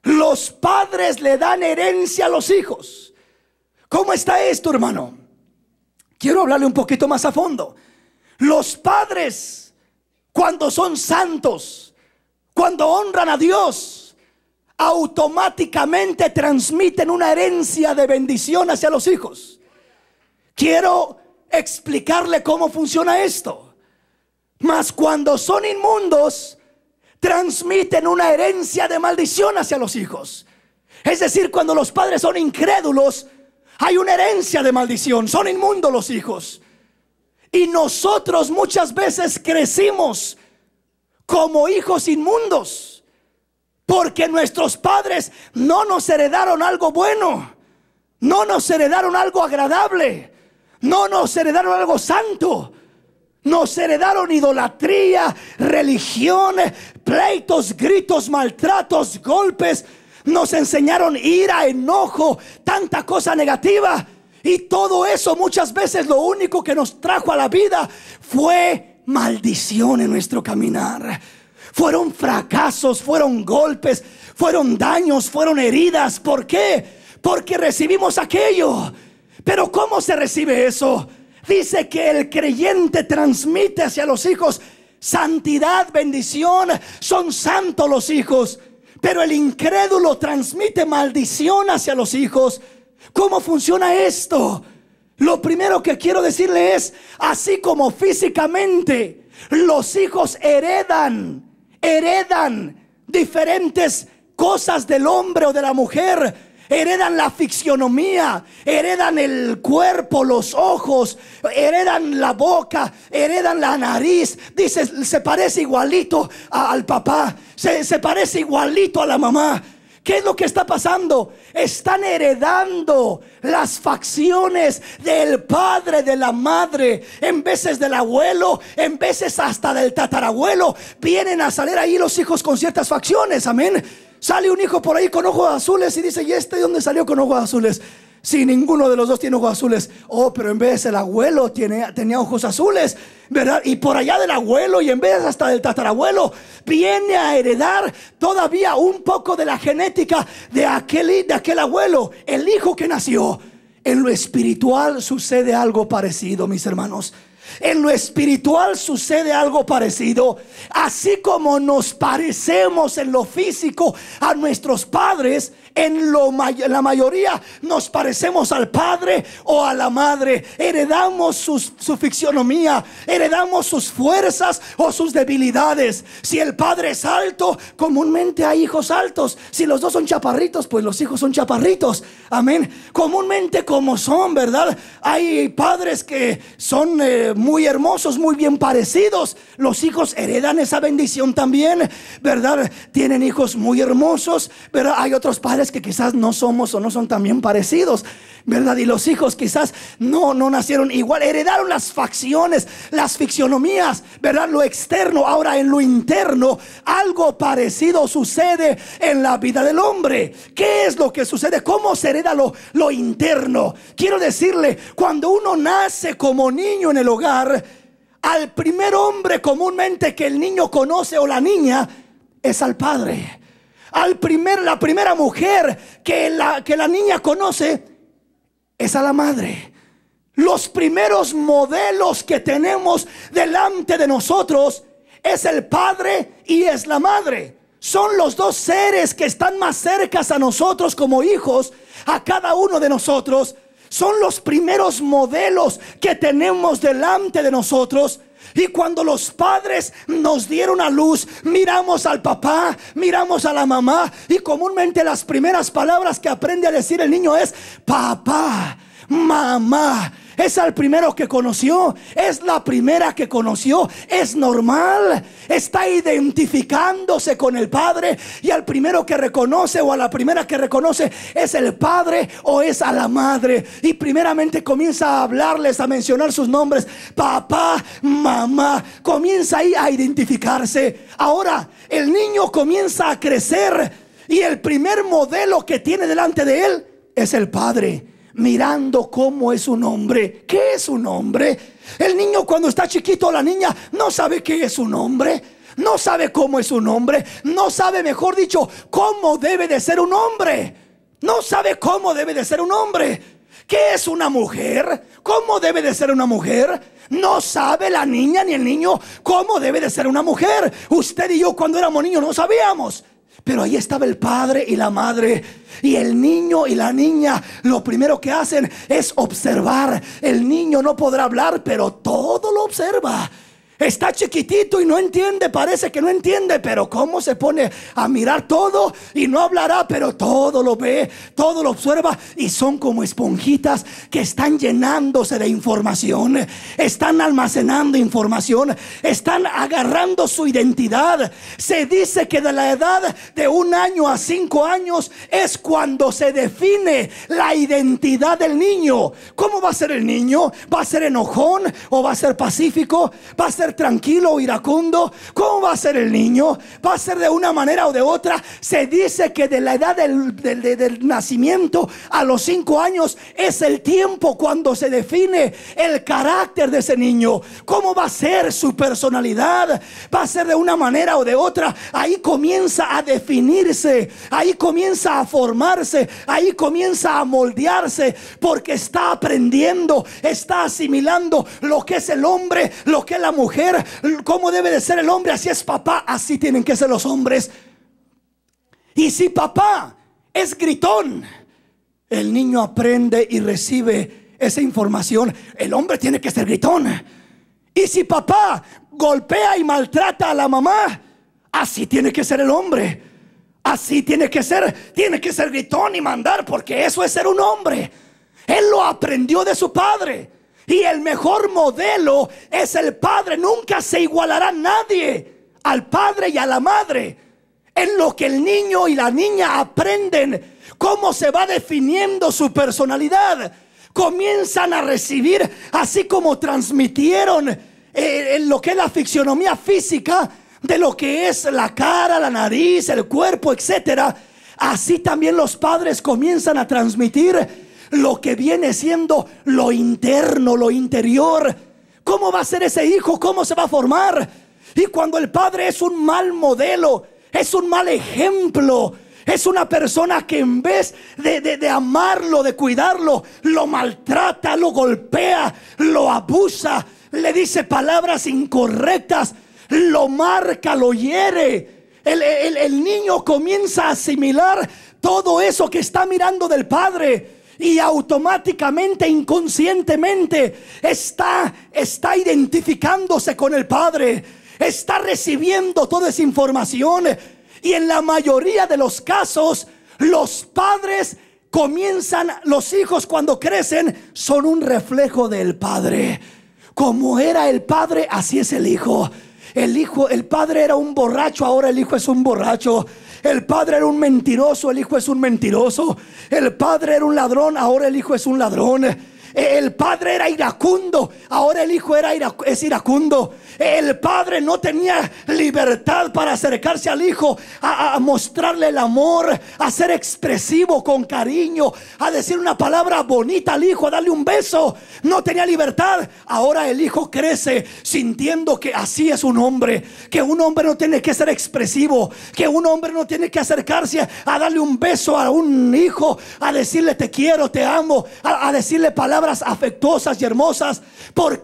Los padres le dan herencia a los hijos. ¿Cómo está esto, hermano? Quiero hablarle un poquito más a fondo. Los padres, cuando son santos, cuando honran a Dios, automáticamente transmiten una herencia de bendición hacia los hijos. Quiero explicarle cómo funciona esto. Mas cuando son inmundos, transmiten una herencia de maldición hacia los hijos. Es decir, cuando los padres son incrédulos, hay una herencia de maldición. Son inmundos los hijos. Y nosotros muchas veces crecimos como hijos inmundos. Porque nuestros padres no nos heredaron algo bueno. No nos heredaron algo agradable. No nos heredaron algo santo. Nos heredaron idolatría, religión, pleitos, gritos, maltratos, golpes nos enseñaron ira, enojo, tanta cosa negativa. Y todo eso muchas veces lo único que nos trajo a la vida fue maldición en nuestro caminar. Fueron fracasos, fueron golpes, fueron daños, fueron heridas. ¿Por qué? Porque recibimos aquello. Pero ¿cómo se recibe eso? Dice que el creyente transmite hacia los hijos santidad, bendición. Son santos los hijos. Pero el incrédulo transmite maldición hacia los hijos. ¿Cómo funciona esto? Lo primero que quiero decirle es, así como físicamente los hijos heredan, heredan diferentes cosas del hombre o de la mujer, heredan la fisionomía, heredan el cuerpo, los ojos, heredan la boca, heredan la nariz. Dice, se parece igualito al papá, se, se parece igualito a la mamá. ¿Qué es lo que está pasando? Están heredando las facciones del padre, de la madre, en veces del abuelo, en veces hasta del tatarabuelo. Vienen a salir ahí los hijos con ciertas facciones, amén. Sale un hijo por ahí con ojos azules y dice, ¿y este de dónde salió con ojos azules? Si ninguno de los dos tiene ojos azules. Oh, pero en vez el abuelo tiene, tenía ojos azules, ¿verdad? Y por allá del abuelo y en vez hasta del tatarabuelo, viene a heredar todavía un poco de la genética de aquel, de aquel abuelo, el hijo que nació. En lo espiritual sucede algo parecido, mis hermanos. En lo espiritual sucede algo parecido. Así como nos parecemos en lo físico a nuestros padres, en lo la mayoría nos parecemos al padre o a la madre. Heredamos su fisionomía, heredamos sus fuerzas o sus debilidades. Si el padre es alto, comúnmente hay hijos altos. Si los dos son chaparritos, pues los hijos son chaparritos. Amén. Comúnmente como son, ¿verdad? Hay padres que son eh, muy hermosos, muy bien parecidos. Los hijos heredan esa bendición también, ¿verdad? Tienen hijos muy hermosos, pero hay otros padres que quizás no somos o no son también parecidos, ¿verdad? Y los hijos quizás no, no nacieron igual, heredaron las facciones, las ficcionomías, ¿verdad? Lo externo, ahora en lo interno, algo parecido sucede en la vida del hombre. ¿Qué es lo que sucede? ¿Cómo se hereda lo, lo interno? Quiero decirle, cuando uno nace como niño en el hogar, al primer hombre comúnmente que el niño conoce o la niña es al padre. Al primer, la primera mujer que la, que la niña conoce es a la madre. Los primeros modelos que tenemos delante de nosotros es el padre y es la madre. Son los dos seres que están más cercas a nosotros como hijos, a cada uno de nosotros. Son los primeros modelos que tenemos delante de nosotros. Y cuando los padres nos dieron a luz, miramos al papá, miramos a la mamá y comúnmente las primeras palabras que aprende a decir el niño es, papá, mamá es al primero que conoció, es la primera que conoció, es normal, está identificándose con el Padre y al primero que reconoce o a la primera que reconoce es el Padre o es a la Madre y primeramente comienza a hablarles, a mencionar sus nombres, papá, mamá, comienza ahí a identificarse. Ahora el niño comienza a crecer y el primer modelo que tiene delante de él es el Padre mirando cómo es un hombre. ¿Qué es un hombre? El niño cuando está chiquito, la niña, no sabe qué es un hombre. No sabe cómo es un hombre. No sabe, mejor dicho, cómo debe de ser un hombre. No sabe cómo debe de ser un hombre. ¿Qué es una mujer? ¿Cómo debe de ser una mujer? No sabe la niña ni el niño cómo debe de ser una mujer. Usted y yo cuando éramos niños no sabíamos. Pero ahí estaba el padre y la madre. Y el niño y la niña lo primero que hacen es observar. El niño no podrá hablar, pero todo lo observa está chiquitito y no entiende, parece que no entiende, pero cómo se pone a mirar todo y no hablará, pero todo lo ve, todo lo observa y son como esponjitas que están llenándose de información, están almacenando información, están agarrando su identidad. Se dice que de la edad de un año a cinco años es cuando se define la identidad del niño. ¿Cómo va a ser el niño? ¿Va a ser enojón o va a ser pacífico? ¿Va a ser tranquilo o iracundo? ¿Cómo va a ser el niño? ¿Va a ser de una manera o de otra? Se dice que de la edad del, del nacimiento a los cinco años es el tiempo cuando se define el carácter de ese niño. ¿Cómo va a ser su personalidad? ¿Va a ser de una manera o de otra? Ahí comienza a definirse, ahí comienza a formarse, ahí comienza a moldearse porque está aprendiendo, está asimilando lo que es el hombre, lo que es la mujer cómo debe de ser el hombre, así es papá, así tienen que ser los hombres. Y si papá es gritón, el niño aprende y recibe esa información. El hombre tiene que ser gritón. Y si papá golpea y maltrata a la mamá, así tiene que ser el hombre. Así tiene que ser, tiene que ser gritón y mandar, porque eso es ser un hombre. Él lo aprendió de su padre. Y el mejor modelo es el padre. Nunca se igualará nadie al padre y a la madre. En lo que el niño y la niña aprenden, cómo se va definiendo su personalidad. Comienzan a recibir, así como transmitieron eh, en lo que es la fisionomía física, de lo que es la cara, la nariz, el cuerpo, etcétera. Así también los padres comienzan a transmitir lo que viene siendo lo interno, lo interior. ¿Cómo va a ser ese hijo? ¿Cómo se va a formar? Y cuando el padre es un mal modelo, es un mal ejemplo, es una persona que en vez de, amarlo, de cuidarlo, lo maltrata, lo golpea, lo abusa, le dice palabras incorrectas, lo marca, lo hiere. El, el niño comienza a asimilar todo eso que está mirando del padre y automáticamente, inconscientemente, está, está identificándose con el Padre, está recibiendo toda esa información y en la mayoría de los casos los padres comienzan, los hijos cuando crecen son un reflejo del Padre. Como era el Padre, así es el Hijo. El hijo, el padre era un borracho, ahora el hijo es un borracho. El padre era un mentiroso, el hijo es un mentiroso. El padre era un ladrón, ahora el hijo es un ladrón. El padre era iracundo, ahora el hijo era es iracundo. El padre no tenía libertad para acercarse al hijo, a, mostrarle el amor, a ser expresivo con cariño, a decir una palabra bonita al hijo, a darle un beso. No tenía libertad. Ahora el hijo crece sintiendo que así es un hombre, que un hombre no tiene que ser expresivo, que un hombre no tiene que acercarse a darle un beso a un hijo, a decirle te quiero, te amo, a, decirle palabras afectuosas y hermosas. ¿Por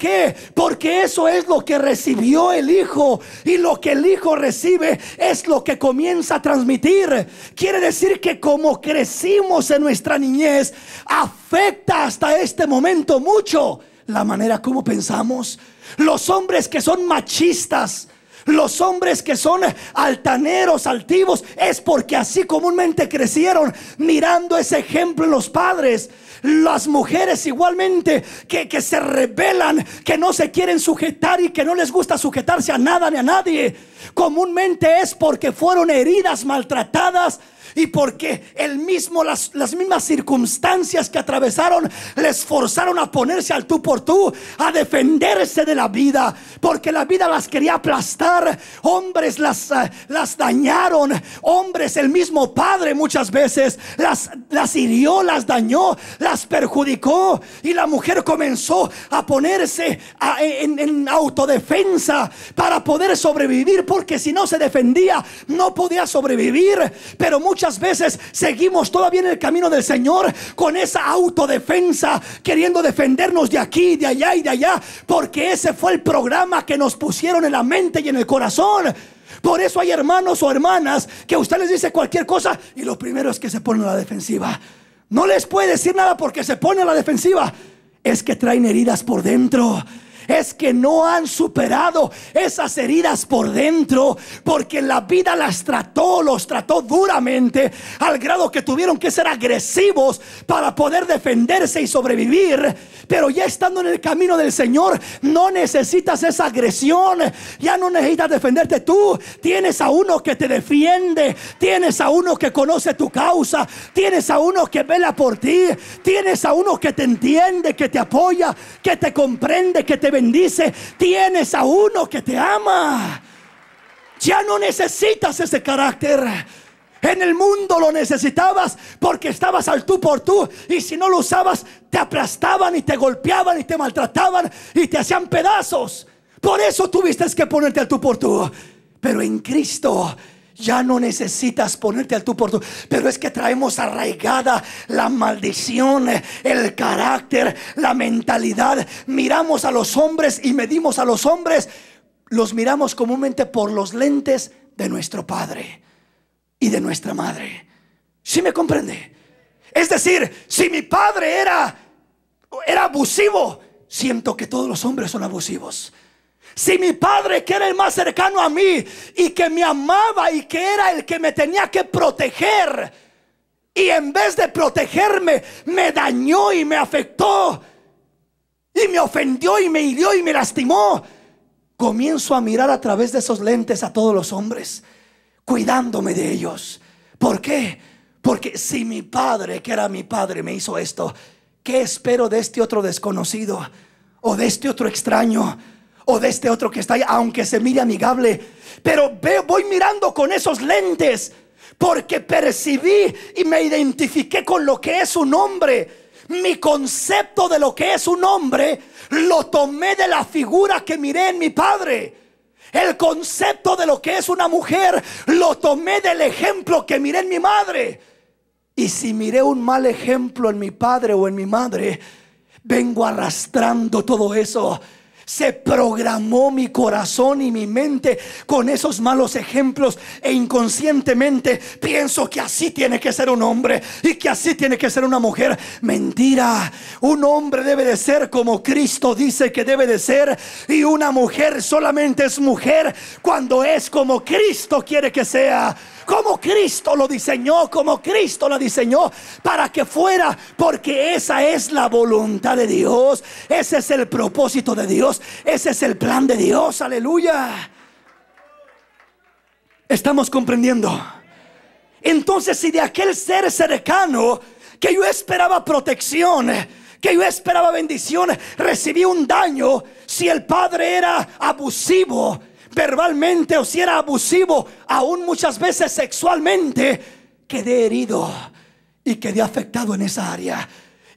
Porque eso es lo que recibió el Hijo. Y lo que el Hijo recibe es lo que comienza a transmitir. Quiere decir que como crecimos en nuestra niñez, afecta hasta este momento mucho la manera como pensamos. Los hombres que son machistas, los hombres que son altaneros, altivos, es porque así comúnmente crecieron mirando ese ejemplo en los padres. Las mujeres igualmente que, que se rebelan, que no se quieren sujetar y que no les gusta sujetarse a nada ni a nadie. Comúnmente es porque fueron heridas, maltratadas y porque el mismo, las, mismas circunstancias que atravesaron les forzaron a ponerse al tú por tú, a defenderse de la vida, porque la vida las quería aplastar, hombres las, eh, las dañaron, hombres, el mismo padre muchas veces las, las hirió, las dañó, las perjudicó y la mujer comenzó a ponerse en, en autodefensa para poder sobrevivir, porque si no se defendía no podía sobrevivir, pero muchas veces seguimos todavía en el camino del Señor con esa autodefensa, queriendo defendernos de aquí, de allá y de allá, porque ese fue el programa que nos pusieron en la mente y en el corazón. Por eso hay hermanos o hermanas que usted les dice cualquier cosa y lo primero es que se pone a la defensiva. No les puede decir nada porque se pone a la defensiva. Es que traen heridas por dentro es que no han superado esas heridas por dentro, porque la vida las trató, los trató duramente, al grado que tuvieron que ser agresivos para poder defenderse y sobrevivir. Pero ya estando en el camino del Señor, no necesitas esa agresión, ya no necesitas defenderte tú, tienes a uno que te defiende, tienes a uno que conoce tu causa, tienes a uno que vela por ti, tienes a uno que te entiende, que te apoya, que te comprende, que te bendice, tienes a uno que te ama. Ya no necesitas ese carácter. En el mundo lo necesitabas porque estabas al tú por tú. Y si no lo usabas, te aplastaban y te golpeaban y te maltrataban y te hacían pedazos. Por eso tuviste que ponerte al tú por tú. Pero en Cristo ya no necesitas ponerte al tú por tú. Pero es que traemos arraigada la maldición, el carácter, la mentalidad. Miramos a los hombres y medimos a los hombres. Los miramos comúnmente por los lentes de nuestro padre y de nuestra madre. ¿Sí me comprende? Es decir, si mi padre era, era abusivo, siento que todos los hombres son abusivos. Si mi padre que era el más cercano a mí y que me amaba y que era el que me tenía que proteger, y en vez de protegerme, me dañó y me afectó, y me ofendió y me hirió y me lastimó, comienzo a mirar a través de esos lentes a todos los hombres, cuidándome de ellos. ¿Por qué? Porque si mi padre, que era mi padre, me hizo esto, ¿qué espero de este otro desconocido o de este otro extraño? o de este otro que está ahí, aunque se mire amigable. Pero voy mirando con esos lentes porque percibí y me identifiqué con lo que es un hombre. Mi concepto de lo que es un hombre lo tomé de la figura que miré en mi padre. El concepto de lo que es una mujer lo tomé del ejemplo que miré en mi madre. Y si miré un mal ejemplo en mi padre o en mi madre, vengo arrastrando todo eso se programó mi corazón y mi mente con esos malos ejemplos e inconscientemente pienso que así tiene que ser un hombre y que así tiene que ser una mujer. Mentira, un hombre debe de ser como Cristo dice que debe de ser y una mujer solamente es mujer cuando es como Cristo quiere que sea como Cristo lo diseñó, como Cristo la diseñó para que fuera, porque esa es la voluntad de Dios, ese es el propósito de Dios, ese es el plan de Dios, aleluya. Estamos comprendiendo. Entonces, si de aquel ser cercano que yo esperaba protección, que yo esperaba bendición, recibí un daño, si el padre era abusivo, verbalmente o si era abusivo, aún muchas veces sexualmente, quedé herido y quedé afectado en esa área.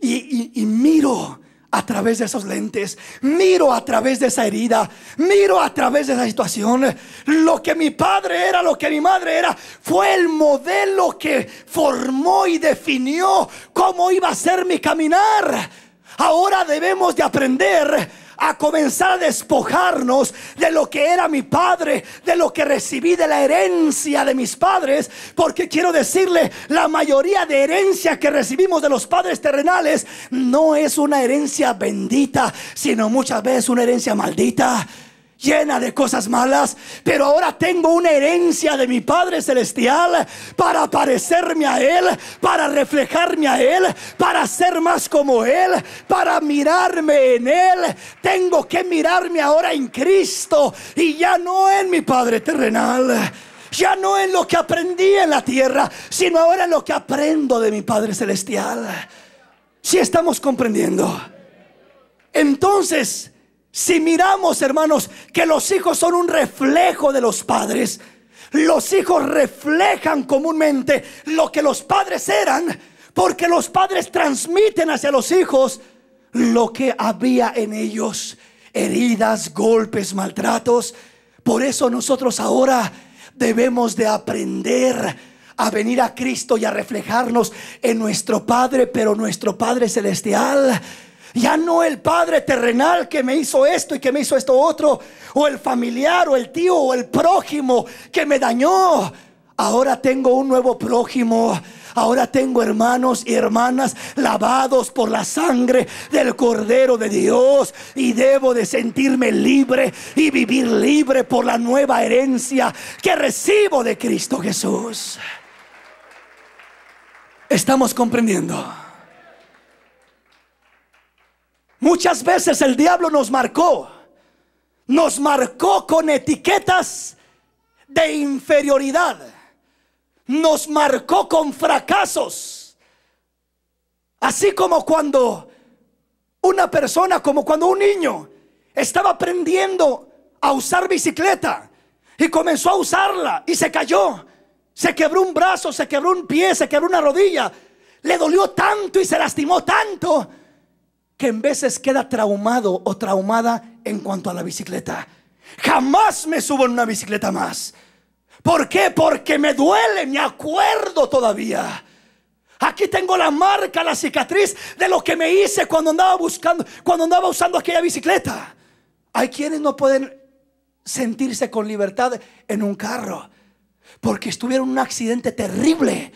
Y, miro a través de esos lentes, miro a través de esa herida, miro a través de esa situación. Lo que mi padre era, lo que mi madre era, fue el modelo que formó y definió cómo iba a ser mi caminar. Ahora debemos de aprender a comenzar a despojarnos de lo que era mi padre, de lo que recibí de la herencia de mis padres, porque quiero decirle, la mayoría de herencia que recibimos de los padres terrenales no es una herencia bendita, sino muchas veces una herencia maldita llena de cosas malas, pero ahora tengo una herencia de mi Padre Celestial para parecerme a Él, para reflejarme a Él, para ser más como Él, para mirarme en Él. Tengo que mirarme ahora en Cristo y ya no en mi Padre terrenal. Ya no en lo que aprendí en la tierra, sino ahora en lo que aprendo de mi Padre Celestial. Si estamos comprendiendo. Entonces, si miramos, hermanos, que los hijos son un reflejo de los padres, los hijos reflejan comúnmente lo que los padres eran, porque los padres transmiten hacia los hijos lo que había en ellos, heridas, golpes, maltratos. Por eso nosotros ahora debemos de aprender a venir a Cristo y a reflejarnos en nuestro Padre, pero nuestro Padre Celestial ya no el padre terrenal que me hizo esto y que me hizo esto otro, o el familiar, o el tío, o el prójimo que me dañó. Ahora tengo un nuevo prójimo. Ahora tengo hermanos y hermanas lavados por la sangre del Cordero de Dios y debo de sentirme libre y vivir libre por la nueva herencia que recibo de Cristo Jesús. Estamos comprendiendo. Muchas veces el diablo nos marcó, nos marcó con etiquetas de inferioridad, nos marcó con fracasos, así como cuando una persona, como cuando un niño estaba aprendiendo a usar bicicleta y comenzó a usarla y se cayó. Se quebró un brazo, se quebró un pie, se quebró una rodilla. Le dolió tanto y se lastimó tanto que en veces queda traumado o traumada en cuanto a la bicicleta. Jamás me subo en una bicicleta más. ¿Por qué? Porque me duele, me acuerdo todavía. Aquí tengo la marca, la cicatriz de lo que me hice cuando andaba buscando, cuando andaba usando aquella bicicleta. Hay quienes no pueden sentirse con libertad en un carro porque estuvieron en un accidente terrible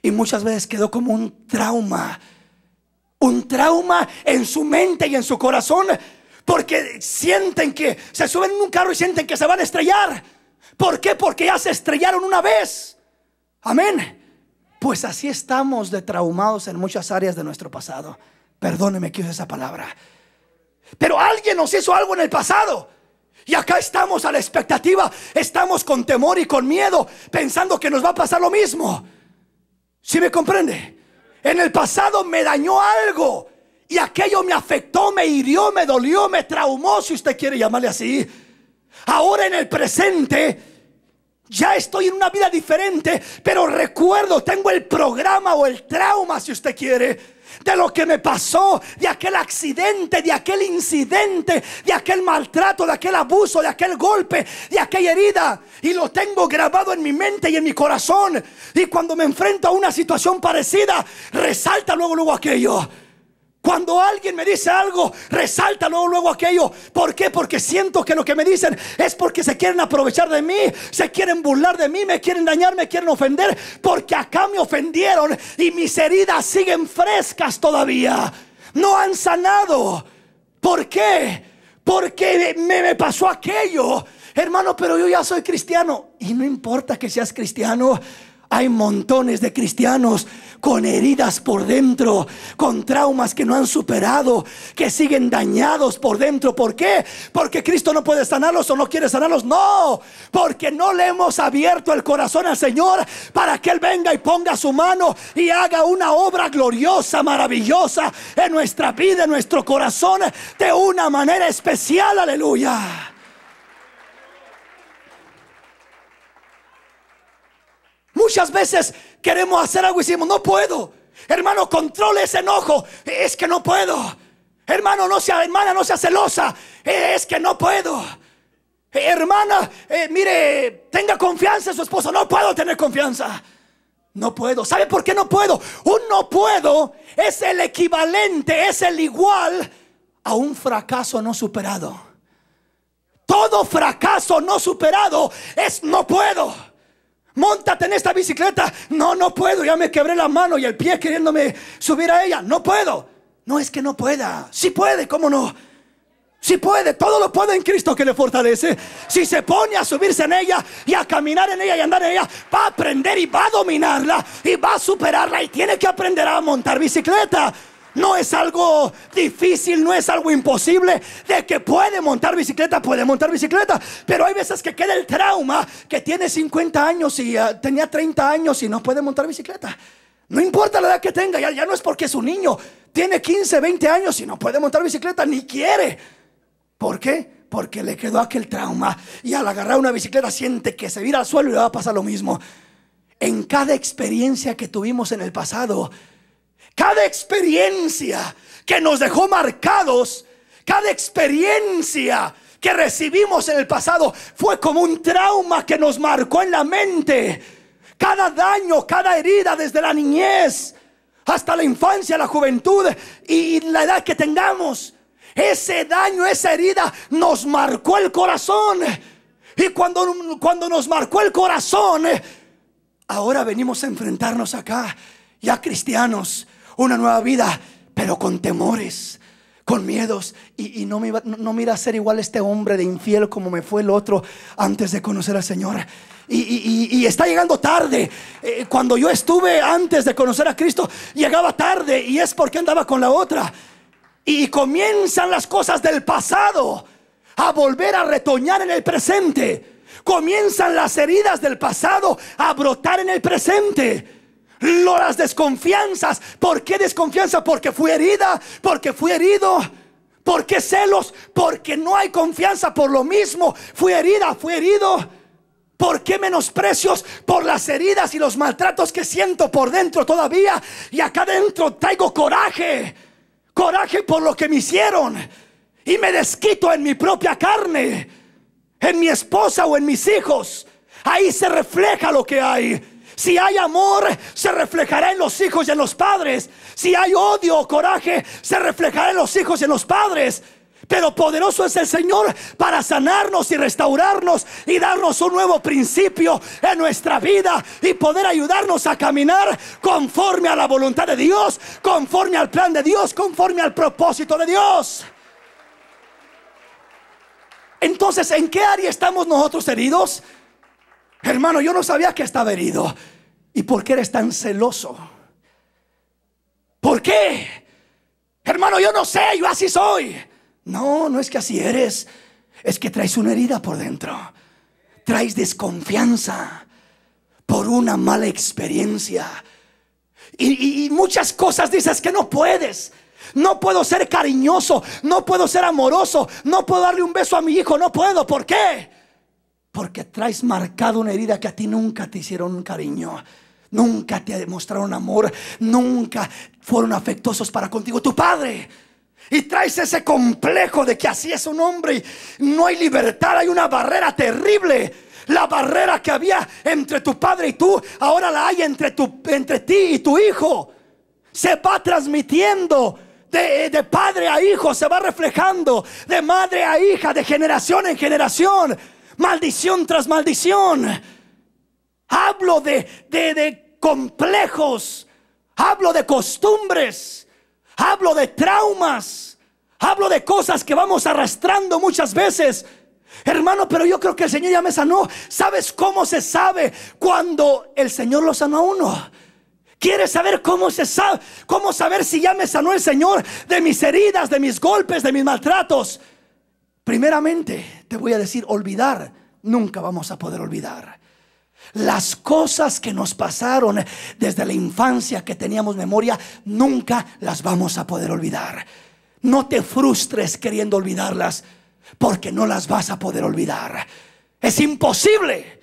y muchas veces quedó como un trauma un trauma en su mente y en su corazón porque sienten que se suben en un carro y sienten que se van a estrellar. ¿Por qué? Porque ya se estrellaron una vez. Amén. Pues así estamos de traumados en muchas áreas de nuestro pasado. Perdóneme que use esa palabra. Pero alguien nos hizo algo en el pasado. Y acá estamos a la expectativa. Estamos con temor y con miedo, pensando que nos va a pasar lo mismo. ¿Sí me comprende? En el pasado me dañó algo. Y aquello me afectó, me hirió, me dolió, me traumó, si usted quiere llamarle así. Ahora en el presente ya estoy en una vida diferente, pero recuerdo, tengo el programa o el trauma, si usted quiere de lo que me pasó, de aquel accidente, de aquel incidente, de aquel maltrato, de aquel abuso, de aquel golpe, de aquella herida. Y lo tengo grabado en mi mente y en mi corazón. Y cuando me enfrento a una situación parecida, resalta luego, luego aquello. Cuando alguien me dice algo, resalta luego, luego aquello. ¿Por qué? Porque siento que lo que me dicen es porque se quieren aprovechar de mí, se quieren burlar de mí, me quieren dañar, me quieren ofender, porque acá me ofendieron y mis heridas siguen frescas todavía. No han sanado. ¿Por qué? Porque me, me pasó aquello. Hermano, pero yo ya soy cristiano. Y no importa que seas cristiano. Hay montones de cristianos con heridas por dentro, con traumas que no han superado, que siguen dañados por dentro. ¿Por qué? Porque Cristo no puede sanarlos o no quiere sanarlos. No, porque no le hemos abierto el corazón al Señor para que Él venga y ponga su mano y haga una obra gloriosa, maravillosa en nuestra vida, en nuestro corazón, de una manera especial. Aleluya. Muchas veces queremos hacer algo y decimos, no puedo. Hermano, controle ese enojo. Es que no puedo. Hermano, no sea hermana, no sea celosa. Eh, es que no puedo. Eh, hermana, eh, mire, tenga confianza en su esposo. No puedo tener confianza. No puedo. ¿Sabe por qué no puedo? Un no puedo es el equivalente, es el igual a un fracaso no superado. Todo fracaso no superado es no puedo. Montate en esta bicicleta. No, no puedo. Ya me quebré la mano y el pie queriéndome subir a ella. No puedo. No es que no pueda. Si puede, ¿cómo no? Si puede, todo lo puede en Cristo que le fortalece. Si se pone a subirse en ella y a caminar en ella y andar en ella, va a aprender y va a dominarla y va a superarla y tiene que aprender a montar bicicleta. No es algo difícil, no es algo imposible. De que puede montar bicicleta, puede montar bicicleta. Pero hay veces que queda el trauma que tiene 50 años y ah, tenía 30 años y no puede montar bicicleta. No importa la edad que tenga, ya, ya no es porque es un niño. Tiene 15, 20 años y no puede montar bicicleta, ni quiere. ¿Por qué? Porque le quedó aquel trauma. Y al agarrar una bicicleta siente que se vira al suelo y le va a pasar lo mismo. En cada experiencia que tuvimos en el pasado, cada experiencia que nos dejó marcados, cada experiencia que recibimos en el pasado fue como un trauma que nos marcó en la mente. Cada daño, cada herida desde la niñez hasta la infancia, la juventud y la edad que tengamos. Ese daño, esa herida nos marcó el corazón. Y cuando, cuando nos marcó el corazón, ahora venimos a enfrentarnos acá, ya cristianos, una nueva vida, pero con temores, con miedos. Y, no, me iba, no, a ser igual este hombre de infiel como me fue el otro antes de conocer al Señor. Y, y, está llegando tarde. Eh, cuando yo estuve antes de conocer a Cristo, llegaba tarde y es porque andaba con la otra. Y comienzan las cosas del pasado a volver a retoñar en el presente. Comienzan las heridas del pasado a brotar en el presente las desconfianzas. ¿Por qué desconfianza? Porque fui herida, porque fui herido. ¿Por qué celos? Porque no hay confianza por lo mismo. Fui herida, fui herido. ¿Por qué menosprecios? Por las heridas y los maltratos que siento por dentro todavía. Y acá adentro traigo coraje. Coraje por lo que me hicieron. Y me desquito en mi propia carne. En mi esposa o en mis hijos. Ahí se refleja lo que hay. Si hay amor, se reflejará en los hijos y en los padres. Si hay odio o coraje, se reflejará en los hijos y en los padres. Pero poderoso es el Señor para sanarnos y restaurarnos y darnos un nuevo principio en nuestra vida y poder ayudarnos a caminar conforme a la voluntad de Dios, conforme al plan de Dios, conforme al propósito de Dios. Entonces, ¿en qué área estamos nosotros heridos? Hermano, yo no sabía que estaba herido. ¿Y por qué eres tan celoso? ¿Por qué? Hermano, yo no sé, yo así soy. No, no es que así eres. Es que traes una herida por dentro. Traes desconfianza por una mala experiencia. Y, muchas cosas dices que no puedes. No puedo ser cariñoso, no puedo ser amoroso, no puedo darle un beso a mi hijo, no puedo. ¿Por qué? Porque traes marcado una herida que a ti nunca te hicieron cariño. Nunca te demostraron amor. Nunca fueron afectuosos para contigo. Tu padre. Y traes ese complejo de que así es un hombre. no hay libertad. Hay una barrera terrible. La barrera que había entre tu padre y tú, ahora la hay entre, tu, entre ti y tu hijo. Se va transmitiendo de, de padre a hijo, se va reflejando de madre a hija, de generación en generación maldición tras maldición. Hablo de, de, complejos, hablo de costumbres, hablo de traumas, hablo de cosas que vamos arrastrando muchas veces. Hermano, pero yo creo que el Señor ya me sanó. ¿Sabes cómo se sabe cuando el Señor lo sana a uno? ¿Quieres saber cómo se sabe? ¿Cómo saber si ya me sanó el Señor de mis heridas, de mis golpes, de mis maltratos? Primeramente, te voy a decir, olvidar, nunca vamos a poder olvidar. Las cosas que nos pasaron desde la infancia que teníamos memoria, nunca las vamos a poder olvidar. No te frustres queriendo olvidarlas, porque no las vas a poder olvidar. Es imposible.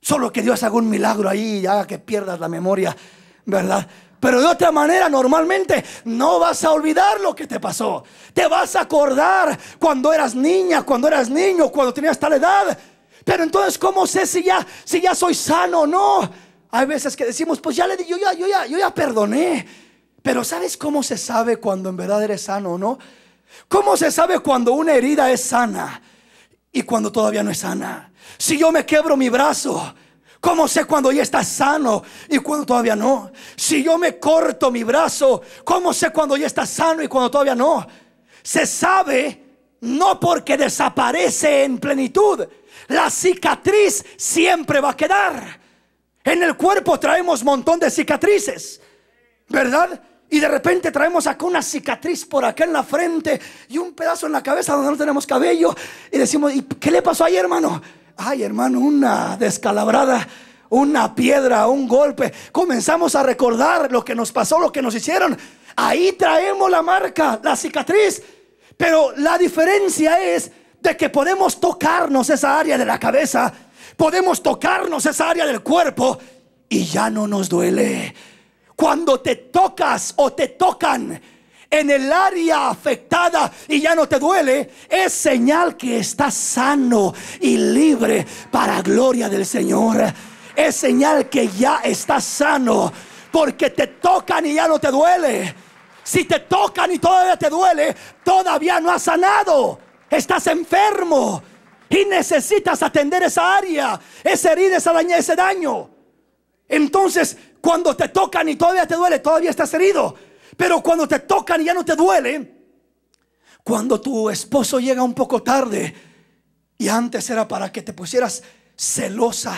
Solo que Dios haga un milagro ahí y haga que pierdas la memoria, ¿verdad? Pero de otra manera, normalmente no vas a olvidar lo que te pasó. Te vas a acordar cuando eras niña, cuando eras niño, cuando tenías tal edad. Pero entonces, ¿cómo sé si ya, si ya soy sano o no? Hay veces que decimos, pues ya le di, yo ya, yo ya, yo ya perdoné. Pero ¿sabes cómo se sabe cuando en verdad eres sano o no? ¿Cómo se sabe cuando una herida es sana y cuando todavía no es sana? Si yo me quebro mi brazo ¿Cómo sé cuando ya está sano y cuando todavía no? Si yo me corto mi brazo, ¿cómo sé cuando ya está sano y cuando todavía no? Se sabe no porque desaparece en plenitud. La cicatriz siempre va a quedar. En el cuerpo traemos montón de cicatrices, ¿verdad? Y de repente traemos acá una cicatriz por acá en la frente y un pedazo en la cabeza donde no tenemos cabello. Y decimos, ¿y qué le pasó ahí, hermano? ay hermano, una descalabrada, una piedra, un golpe. Comenzamos a recordar lo que nos pasó, lo que nos hicieron. Ahí traemos la marca, la cicatriz. Pero la diferencia es de que podemos tocarnos esa área de la cabeza, podemos tocarnos esa área del cuerpo y ya no nos duele. Cuando te tocas o te tocan, en el área afectada y ya no te duele, es señal que estás sano y libre para gloria del Señor. Es señal que ya estás sano porque te tocan y ya no te duele. Si te tocan y todavía te duele, todavía no has sanado. Estás enfermo y necesitas atender esa área, esa herida, esa daña, ese daño. Entonces, cuando te tocan y todavía te duele, todavía estás herido pero cuando te tocan y ya no te duele, cuando tu esposo llega un poco tarde y antes era para que te pusieras celosa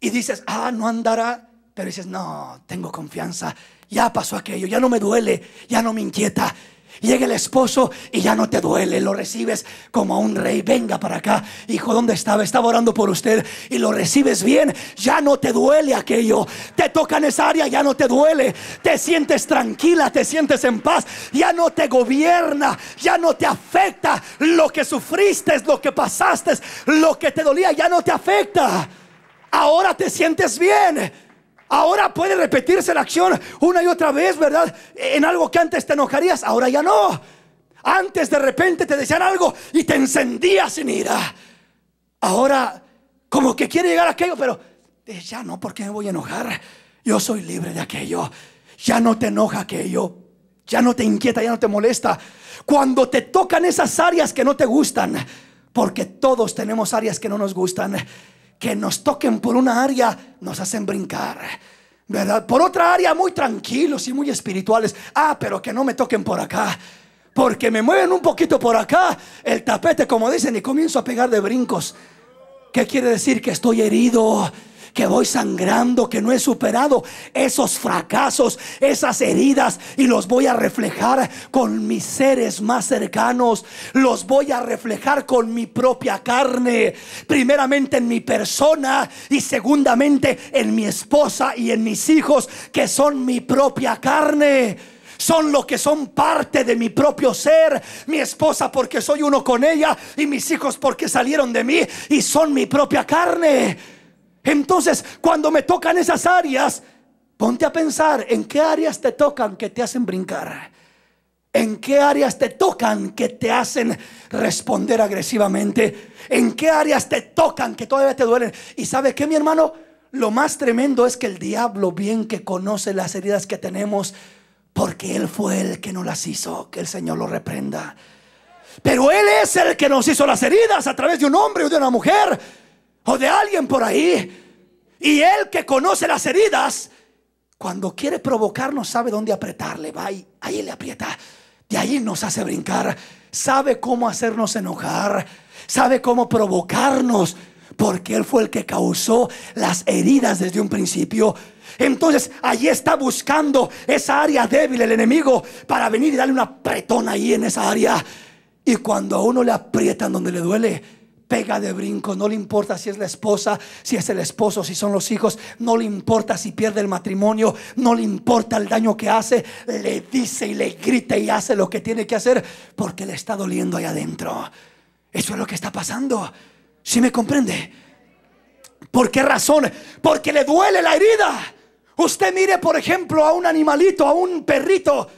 y dices, ah, no andará, pero dices, no, tengo confianza, ya pasó aquello, ya no me duele, ya no me inquieta, Llega el esposo y ya no te duele, lo recibes como a un rey. Venga para acá, hijo, ¿dónde estaba? Estaba orando por usted y lo recibes bien, ya no te duele aquello. Te toca en esa área, ya no te duele. Te sientes tranquila, te sientes en paz, ya no te gobierna, ya no te afecta. Lo que sufriste, lo que pasaste, lo que te dolía, ya no te afecta. Ahora te sientes bien. Ahora puede repetirse la acción una y otra vez, ¿verdad? En algo que antes te enojarías, ahora ya no. Antes de repente te decían algo y te encendías sin ira. Ahora como que quiere llegar a aquello, pero eh, ya no, porque me voy a enojar? Yo soy libre de aquello. Ya no te enoja aquello. Ya no te inquieta, ya no te molesta. Cuando te tocan esas áreas que no te gustan, porque todos tenemos áreas que no nos gustan, que nos toquen por una área nos hacen brincar. ¿Verdad? Por otra área muy tranquilos y muy espirituales. Ah, pero que no me toquen por acá. Porque me mueven un poquito por acá el tapete, como dicen, y comienzo a pegar de brincos. ¿Qué quiere decir? Que estoy herido que voy sangrando, que no he superado esos fracasos, esas heridas y los voy a reflejar con mis seres más cercanos, los voy a reflejar con mi propia carne, primeramente en mi persona y segundamente en mi esposa y en mis hijos que son mi propia carne son los que son parte de mi propio ser. Mi esposa porque soy uno con ella y mis hijos porque salieron de mí y son mi propia carne. Entonces, cuando me tocan esas áreas, ponte a pensar en qué áreas te tocan que te hacen brincar. ¿En qué áreas te tocan que te hacen responder agresivamente? ¿En qué áreas te tocan que todavía te duelen? ¿Y sabe qué, mi hermano? Lo más tremendo es que el diablo bien que conoce las heridas que tenemos, porque él fue el que no las hizo, que el Señor lo reprenda. Pero él es el que nos hizo las heridas a través de un hombre o de una mujer o de alguien por ahí. Y él que conoce las heridas, cuando quiere provocarnos, sabe dónde apretarle. Va y ahí le aprieta. De ahí nos hace brincar. Sabe cómo hacernos enojar. Sabe cómo provocarnos. Porque él fue el que causó las heridas desde un principio. Entonces allí está buscando esa área débil el enemigo para venir y darle una apretón ahí en esa área. Y cuando a uno le aprietan donde le duele, pega de brinco, no le importa si es la esposa, si es el esposo, si son los hijos, no le importa si pierde el matrimonio, no le importa el daño que hace, le dice y le grita y hace lo que tiene que hacer porque le está doliendo ahí adentro. Eso es lo que está pasando. ¿Sí me comprende? ¿Por qué razón? Porque le duele la herida. Usted mire, por ejemplo, a un animalito, a un perrito.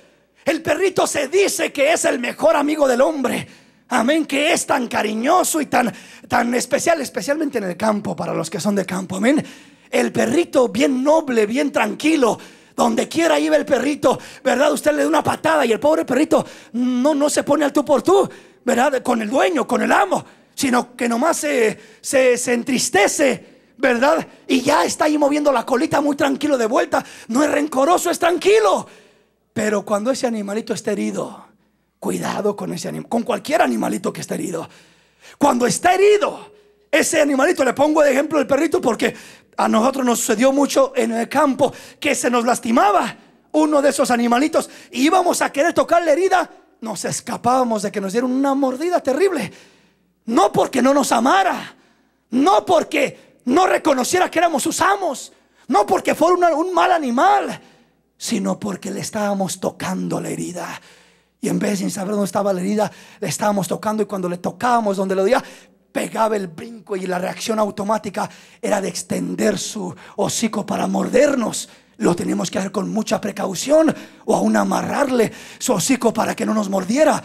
El perrito se dice que es el mejor amigo del hombre. Amén, que es tan cariñoso y tan, tan especial, especialmente en el campo, para los que son de campo. Amén. El perrito bien noble, bien tranquilo. Donde quiera iba el perrito, ¿verdad? Usted le da una patada y el pobre perrito no, no se pone al tú por tú, ¿verdad? Con el dueño, con el amo, sino que nomás se, se, se entristece, ¿verdad? Y ya está ahí moviendo la colita muy tranquilo de vuelta. No es rencoroso, es tranquilo. Pero cuando ese animalito está herido, Cuidado con ese con cualquier animalito que esté herido. Cuando está herido, ese animalito, le pongo de ejemplo el perrito porque a nosotros nos sucedió mucho en el campo que se nos lastimaba uno de esos animalitos y íbamos a querer tocar la herida, nos escapábamos de que nos dieron una mordida terrible. No porque no nos amara, no porque no reconociera que éramos sus amos, no porque fuera un mal animal, sino porque le estábamos tocando la herida. Y en vez de saber dónde estaba la herida, le estábamos tocando y cuando le tocábamos donde le dolía, pegaba el brinco y la reacción automática era de extender su hocico para mordernos. Lo tenemos que hacer con mucha precaución o aún amarrarle su hocico para que no nos mordiera.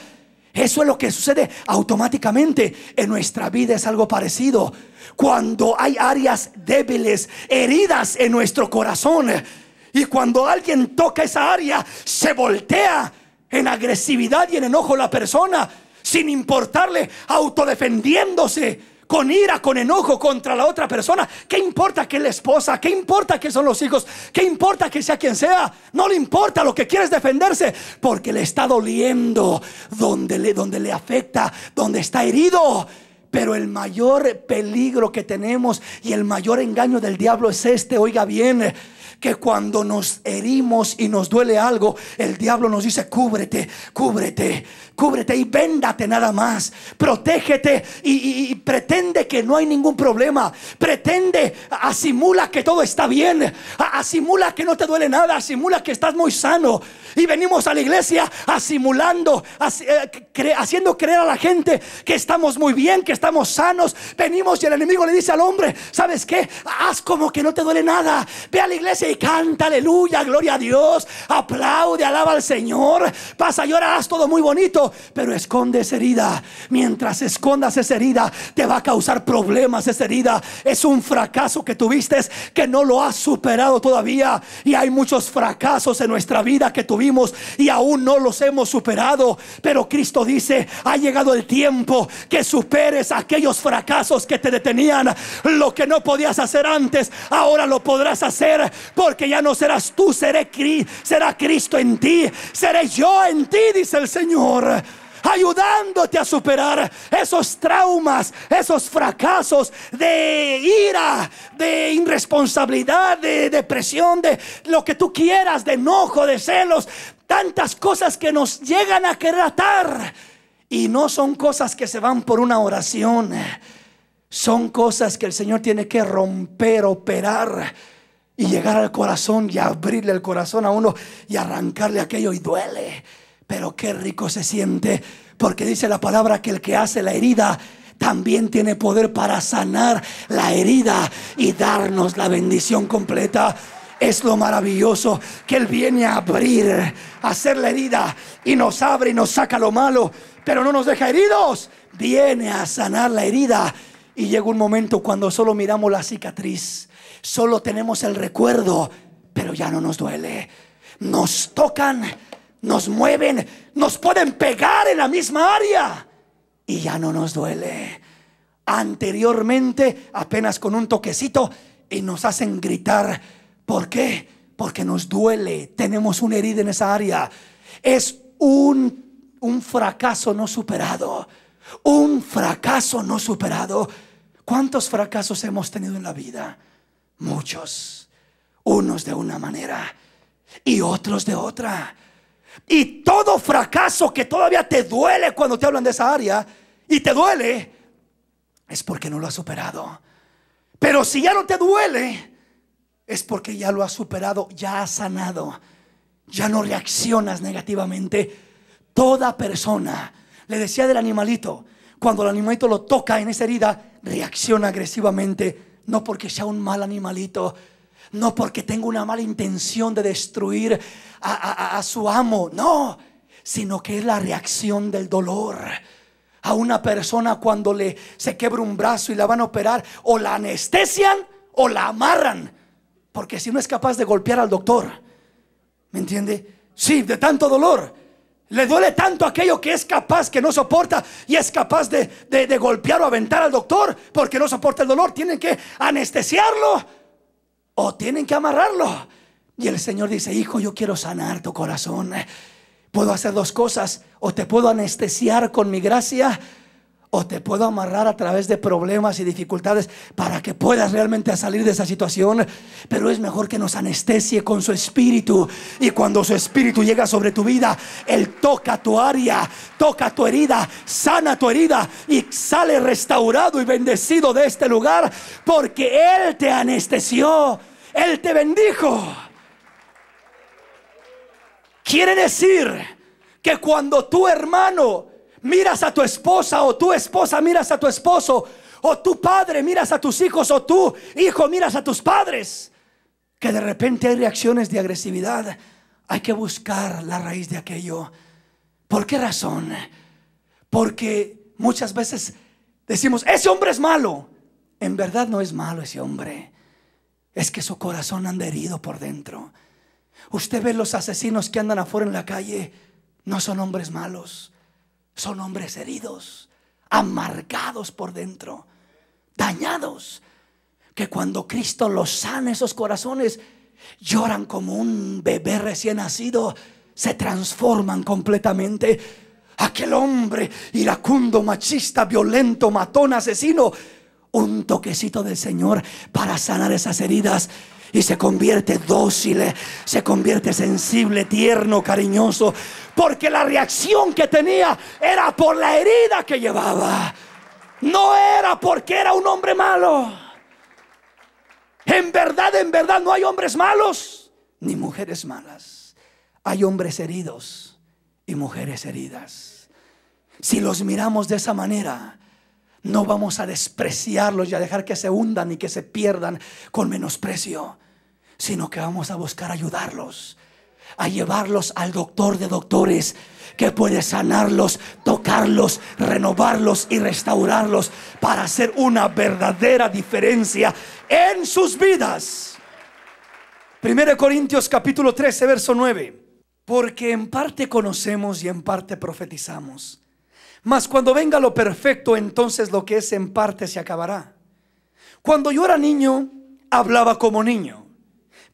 Eso es lo que sucede automáticamente en nuestra vida, es algo parecido. Cuando hay áreas débiles, heridas en nuestro corazón, y cuando alguien toca esa área, se voltea en agresividad y en enojo la persona, sin importarle, autodefendiéndose con ira, con enojo contra la otra persona. ¿Qué importa que la esposa? ¿Qué importa que son los hijos? ¿Qué importa que sea quien sea? No le importa lo que quiere es defenderse porque le está doliendo donde le, donde le afecta, donde está herido. Pero el mayor peligro que tenemos y el mayor engaño del diablo es este, oiga bien que cuando nos herimos y nos duele algo, el diablo nos dice, cúbrete, cúbrete, cúbrete y véndate nada más. Protégete y, pretende que no hay ningún problema. Pretende, asimula que todo está bien. Asimula que no te duele nada. Asimula que estás muy sano. Y venimos a la iglesia asimulando, eh, haciendo creer a la gente que estamos muy bien, que estamos sanos. Venimos y el enemigo le dice al hombre, ¿sabes qué? Haz como que no te duele nada. Ve a la iglesia canta, aleluya, gloria a Dios. Aplaude, alaba al Señor. Pasa llora, haz todo muy bonito, pero esconde esa herida. Mientras escondas esa herida, te va a causar problemas esa herida. Es un fracaso que tuviste que no lo has superado todavía. Y hay muchos fracasos en nuestra vida que tuvimos y aún no los hemos superado. Pero Cristo dice, ha llegado el tiempo que superes aquellos fracasos que te detenían. Lo que no podías hacer antes, ahora lo podrás hacer porque ya no serás tú, será Cristo en ti, seré yo en ti, dice el Señor ayudándote a superar esos traumas, esos fracasos de ira, de irresponsabilidad, de depresión, de lo que tú quieras, de enojo, de celos, tantas cosas que nos llegan a querer Y no son cosas que se van por una oración, son cosas que el Señor tiene que romper, operar y llegar al corazón y abrirle el corazón a uno y arrancarle aquello y duele. Pero qué rico se siente, porque dice la palabra que el que hace la herida también tiene poder para sanar la herida y darnos la bendición completa. Es lo maravilloso que Él viene a abrir, a hacer la herida y nos abre y nos saca lo malo, pero no nos deja heridos. Viene a sanar la herida y llega un momento cuando solo miramos la cicatriz Solo tenemos el recuerdo, pero ya no nos duele. Nos tocan, nos mueven, nos pueden pegar en la misma área y ya no nos duele. Anteriormente, apenas con un toquecito y nos hacen gritar. ¿Por qué? Porque nos duele, tenemos una herida en esa área. Es un, un fracaso no superado. Un fracaso no superado. ¿Cuántos fracasos hemos tenido en la vida? muchos, unos de una manera y otros de otra. Y todo fracaso que todavía te duele cuando te hablan de esa área y te duele, es porque no lo has superado. Pero si ya no te duele, es porque ya lo has superado, ya has sanado, ya no reaccionas negativamente. Toda persona, le decía del animalito, cuando el animalito lo toca en esa herida, reacciona agresivamente no porque sea un mal animalito, no porque tenga una mala intención de destruir a, su amo, no, sino que es la reacción del dolor. A una persona cuando le se quebra un brazo y la van a operar, o la anestesian o la amarran, porque si no es capaz de golpear al doctor, ¿me entiende? Sí, de tanto dolor. Le duele tanto aquello que es capaz, que no soporta y es capaz de, golpear o aventar al doctor porque no soporta el dolor. Tienen que anestesiarlo o tienen que amarrarlo. Y el Señor dice, hijo, yo quiero sanar tu corazón. Puedo hacer dos cosas. O te puedo anestesiar con mi gracia o te puedo amarrar a través de problemas y dificultades para que puedas realmente salir de esa situación, pero es mejor que nos anestesie con su espíritu y cuando su espíritu llega sobre tu vida, él toca tu área, toca tu herida, sana tu herida y sale restaurado y bendecido de este lugar porque él te anestesió, él te bendijo. Quiere decir que cuando tu hermano miras a tu esposa o tu esposa miras a tu esposo o tu padre miras a tus hijos o tu hijo miras a tus padres, que de repente hay reacciones de agresividad, hay que buscar la raíz de aquello. ¿Por qué razón? Porque muchas veces decimos, ese hombre es malo. En verdad no es malo ese hombre. Es que su corazón anda herido por dentro. Usted ve los asesinos que andan afuera en la calle, no son hombres malos son hombres heridos, amargados por dentro, dañados, que cuando Cristo los sana esos corazones, lloran como un bebé recién nacido, se transforman completamente. Aquel hombre iracundo, machista, violento, matón, asesino, un toquecito del Señor para sanar esas heridas y se convierte dócil, se convierte sensible, tierno, cariñoso, porque la reacción que tenía era por la herida que llevaba, no era porque era un hombre malo. En verdad, en verdad no hay hombres malos ni mujeres malas, hay hombres heridos y mujeres heridas. Si los miramos de esa manera, no vamos a despreciarlos y a dejar que se hundan y que se pierdan con menosprecio, sino que vamos a buscar ayudarlos, a llevarlos al doctor de doctores que puede sanarlos, tocarlos, renovarlos y restaurarlos para hacer una verdadera diferencia en sus vidas. 1 Corintios capítulo 13, verso 9. Porque en parte conocemos y en parte profetizamos mas cuando venga lo perfecto, entonces lo que es en parte se acabará. Cuando yo era niño, hablaba como niño,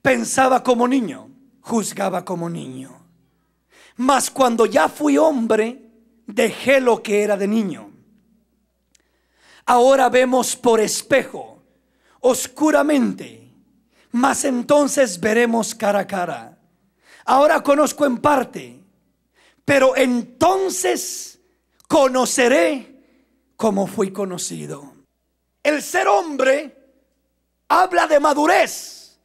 pensaba como niño, juzgaba como niño. Mas cuando ya fui hombre, dejé lo que era de niño. Ahora vemos por espejo, oscuramente, mas entonces veremos cara a cara. Ahora conozco en parte, pero entonces conoceré como fui conocido. El ser hombre habla de madurez,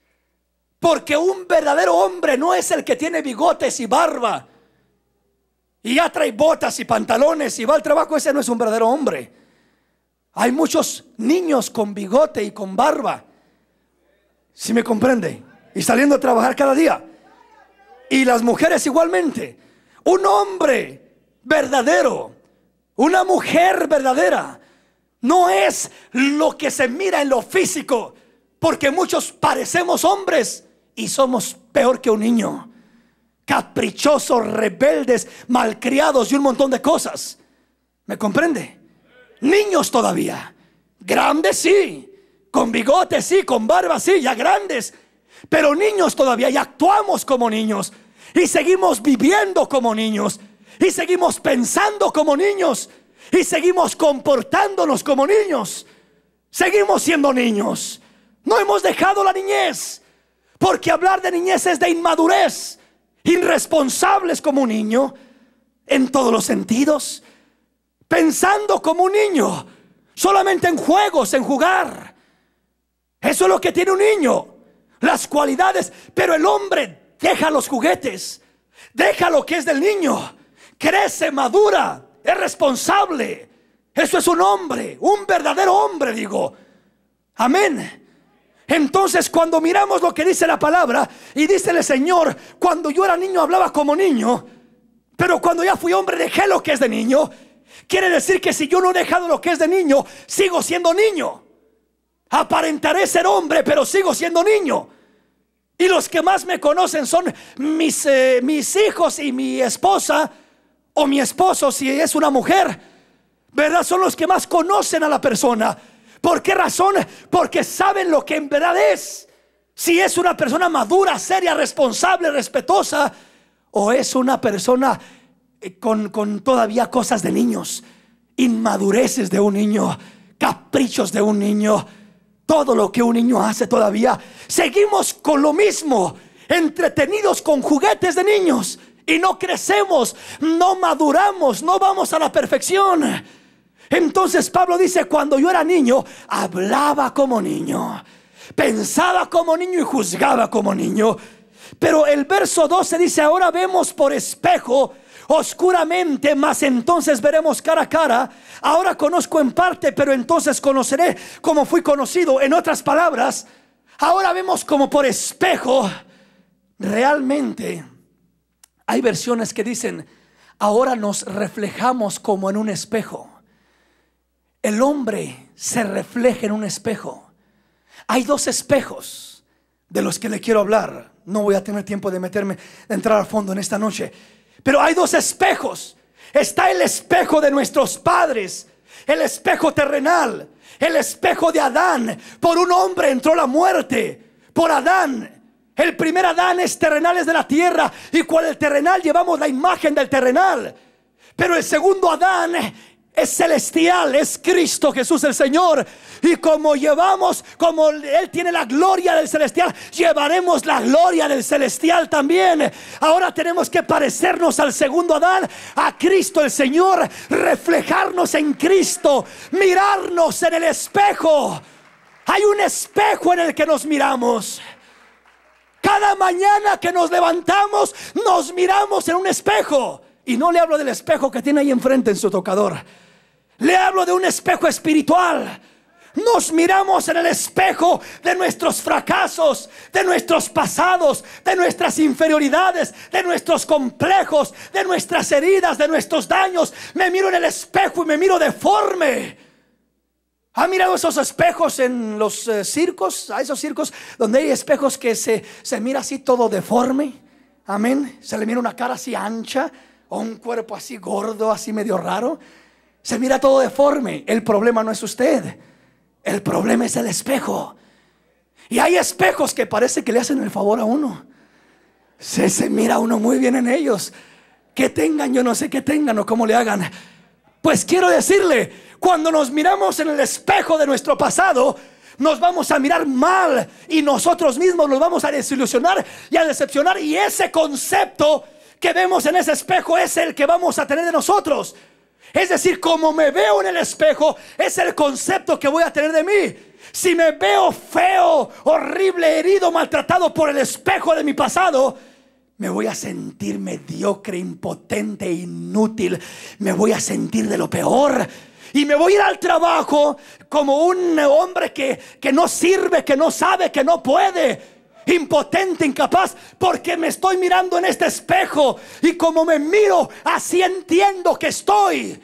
porque un verdadero hombre no es el que tiene bigotes y barba, y ya trae botas y pantalones y va al trabajo, ese no es un verdadero hombre. Hay muchos niños con bigote y con barba, si me comprende, y saliendo a trabajar cada día. Y las mujeres igualmente. Un hombre verdadero una mujer verdadera no es lo que se mira en lo físico, porque muchos parecemos hombres y somos peor que un niño. Caprichosos, rebeldes, malcriados y un montón de cosas. ¿Me comprende? Niños todavía. Grandes sí. Con bigotes sí, con barbas sí, ya grandes. Pero niños todavía y actuamos como niños y seguimos viviendo como niños y seguimos pensando como niños y seguimos comportándonos como niños. Seguimos siendo niños. No hemos dejado la niñez. Porque hablar de niñez es de inmadurez. Irresponsables como un niño. En todos los sentidos. Pensando como un niño. Solamente en juegos, en jugar. Eso es lo que tiene un niño. Las cualidades. Pero el hombre deja los juguetes. Deja lo que es del niño crece, madura, es responsable. Eso es un hombre, un verdadero hombre, digo. Amén. Entonces cuando miramos lo que dice la palabra y dice el Señor, cuando yo era niño hablaba como niño, pero cuando ya fui hombre dejé lo que es de niño. Quiere decir que si yo no he dejado lo que es de niño, sigo siendo niño. Aparentaré ser hombre, pero sigo siendo niño. Y los que más me conocen son mis, eh, mis hijos y mi esposa, o mi esposo si es una mujer, ¿verdad? Son los que más conocen a la persona. ¿Por qué razón? Porque saben lo que en verdad es. Si es una persona madura, seria, responsable, respetuosa, o es una persona eh, con, con todavía cosas de niños, inmadureces de un niño, caprichos de un niño, todo lo que un niño hace todavía. Seguimos con lo mismo, entretenidos con juguetes de niños y no crecemos, no maduramos, no vamos a la perfección. Entonces Pablo dice, cuando yo era niño, hablaba como niño, pensaba como niño y juzgaba como niño. Pero el verso 12 dice, ahora vemos por espejo oscuramente, mas entonces veremos cara a cara. Ahora conozco en parte, pero entonces conoceré como fui conocido. En otras palabras, ahora vemos como por espejo realmente hay versiones que dicen, ahora nos reflejamos como en un espejo. El hombre se refleja en un espejo. Hay dos espejos de los que le quiero hablar. No voy a tener tiempo de meterme, de entrar a fondo en esta noche. Pero hay dos espejos. Está el espejo de nuestros padres, el espejo terrenal, el espejo de Adán. Por un hombre entró la muerte. Por Adán el primer Adán es terrenal, es de la tierra. Y cual el terrenal llevamos la imagen del terrenal. Pero el segundo Adán es celestial, es Cristo Jesús el Señor. Y como llevamos, como Él tiene la gloria del celestial, llevaremos la gloria del celestial también. Ahora tenemos que parecernos al segundo Adán, a Cristo el Señor, reflejarnos en Cristo, mirarnos en el espejo. Hay un espejo en el que nos miramos. Cada mañana que nos levantamos, nos miramos en un espejo. Y no le hablo del espejo que tiene ahí enfrente en su tocador. Le hablo de un espejo espiritual. Nos miramos en el espejo de nuestros fracasos, de nuestros pasados, de nuestras inferioridades, de nuestros complejos, de nuestras heridas, de nuestros daños. Me miro en el espejo y me miro deforme. ¿Ha mirado esos espejos en los eh, circos? A esos circos donde hay espejos que se, se mira así todo deforme. Amén. Se le mira una cara así ancha o un cuerpo así gordo, así medio raro. Se mira todo deforme. El problema no es usted. El problema es el espejo. Y hay espejos que parece que le hacen el favor a uno. Se, se mira uno muy bien en ellos. Que tengan, yo no sé qué tengan o cómo le hagan. Pues quiero decirle, cuando nos miramos en el espejo de nuestro pasado, nos vamos a mirar mal y nosotros mismos nos vamos a desilusionar y a decepcionar. Y ese concepto que vemos en ese espejo es el que vamos a tener de nosotros. Es decir, como me veo en el espejo, es el concepto que voy a tener de mí. Si me veo feo, horrible, herido, maltratado por el espejo de mi pasado, me voy a sentir mediocre, impotente, inútil, me voy a sentir de lo peor. Y me voy a ir al trabajo como un hombre que, que no sirve, que no sabe, que no puede, impotente, incapaz, porque me estoy mirando en este espejo y como me miro, así entiendo que estoy.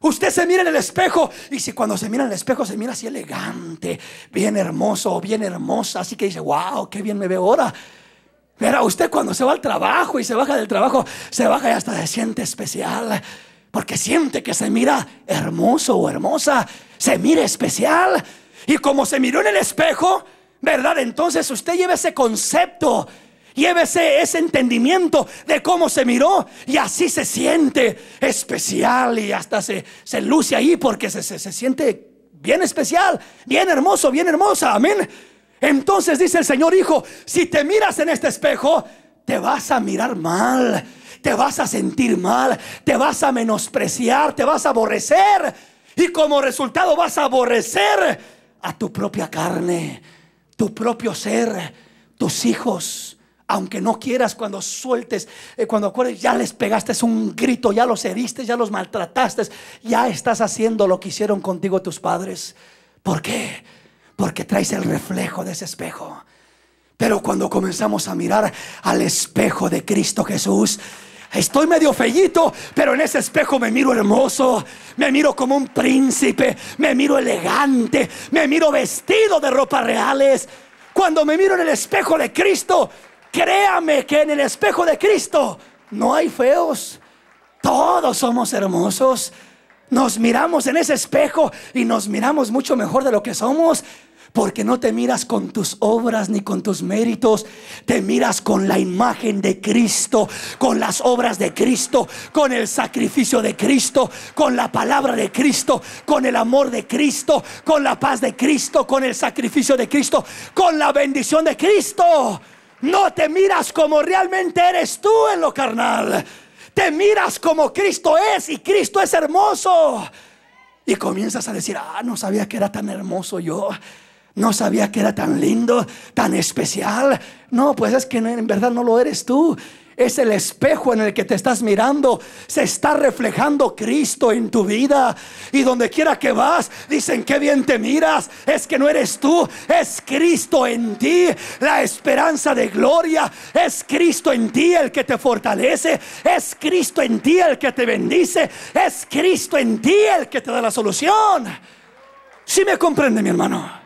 Usted se mira en el espejo y si cuando se mira en el espejo se mira así elegante, bien hermoso, bien hermosa, así que dice, wow, qué bien me veo ahora verá usted cuando se va al trabajo y se baja del trabajo, se baja y hasta se siente especial. Porque siente que se mira hermoso o hermosa, se mira especial. Y como se miró en el espejo, ¿verdad? Entonces usted lleva ese concepto, llévese ese entendimiento de cómo se miró y así se siente especial y hasta se, se luce ahí porque se, se siente bien especial, bien hermoso, bien hermosa. Amén. Entonces dice el Señor, hijo, si te miras en este espejo, te vas a mirar mal, te vas a sentir mal, te vas a menospreciar, te vas a aborrecer. Y como resultado vas a aborrecer a tu propia carne, tu propio ser, tus hijos. Aunque no quieras, cuando sueltes, eh, cuando acuerdes, ya les pegaste un grito, ya los heriste, ya los maltrataste, ya estás haciendo lo que hicieron contigo tus padres. ¿Por qué? porque traes el reflejo de ese espejo. Pero cuando comenzamos a mirar al espejo de Cristo Jesús, Estoy medio fellito, pero en ese espejo me miro hermoso, me miro como un príncipe, me miro elegante, me miro vestido de ropas reales. Cuando me miro en el espejo de Cristo, créame que en el espejo de Cristo no hay feos. Todos somos hermosos. Nos miramos en ese espejo y nos miramos mucho mejor de lo que somos. Porque no te miras con tus obras ni con tus méritos. Te miras con la imagen de Cristo, con las obras de Cristo, con el sacrificio de Cristo, con la palabra de Cristo, con el amor de Cristo, con la paz de Cristo, con el sacrificio de Cristo, con la bendición de Cristo. No te miras como realmente eres tú en lo carnal. Te miras como Cristo es y Cristo es hermoso. Y comienzas a decir, ah, no sabía que era tan hermoso yo. No sabía que era tan lindo, tan especial. No, pues es que en verdad no lo eres tú. Es el espejo en el que te estás mirando. Se está reflejando Cristo en tu vida. Y donde quiera que vas, dicen que bien te miras. Es que no eres tú, es Cristo en ti. La esperanza de gloria. Es Cristo en ti el que te fortalece. Es Cristo en ti el que te bendice. Es Cristo en ti el que te da la solución. Si ¿Sí me comprende, mi hermano.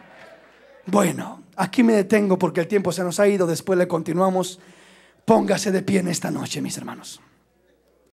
Bueno, aquí me detengo porque el tiempo se nos ha ido, después le continuamos. Póngase de pie en esta noche, mis hermanos.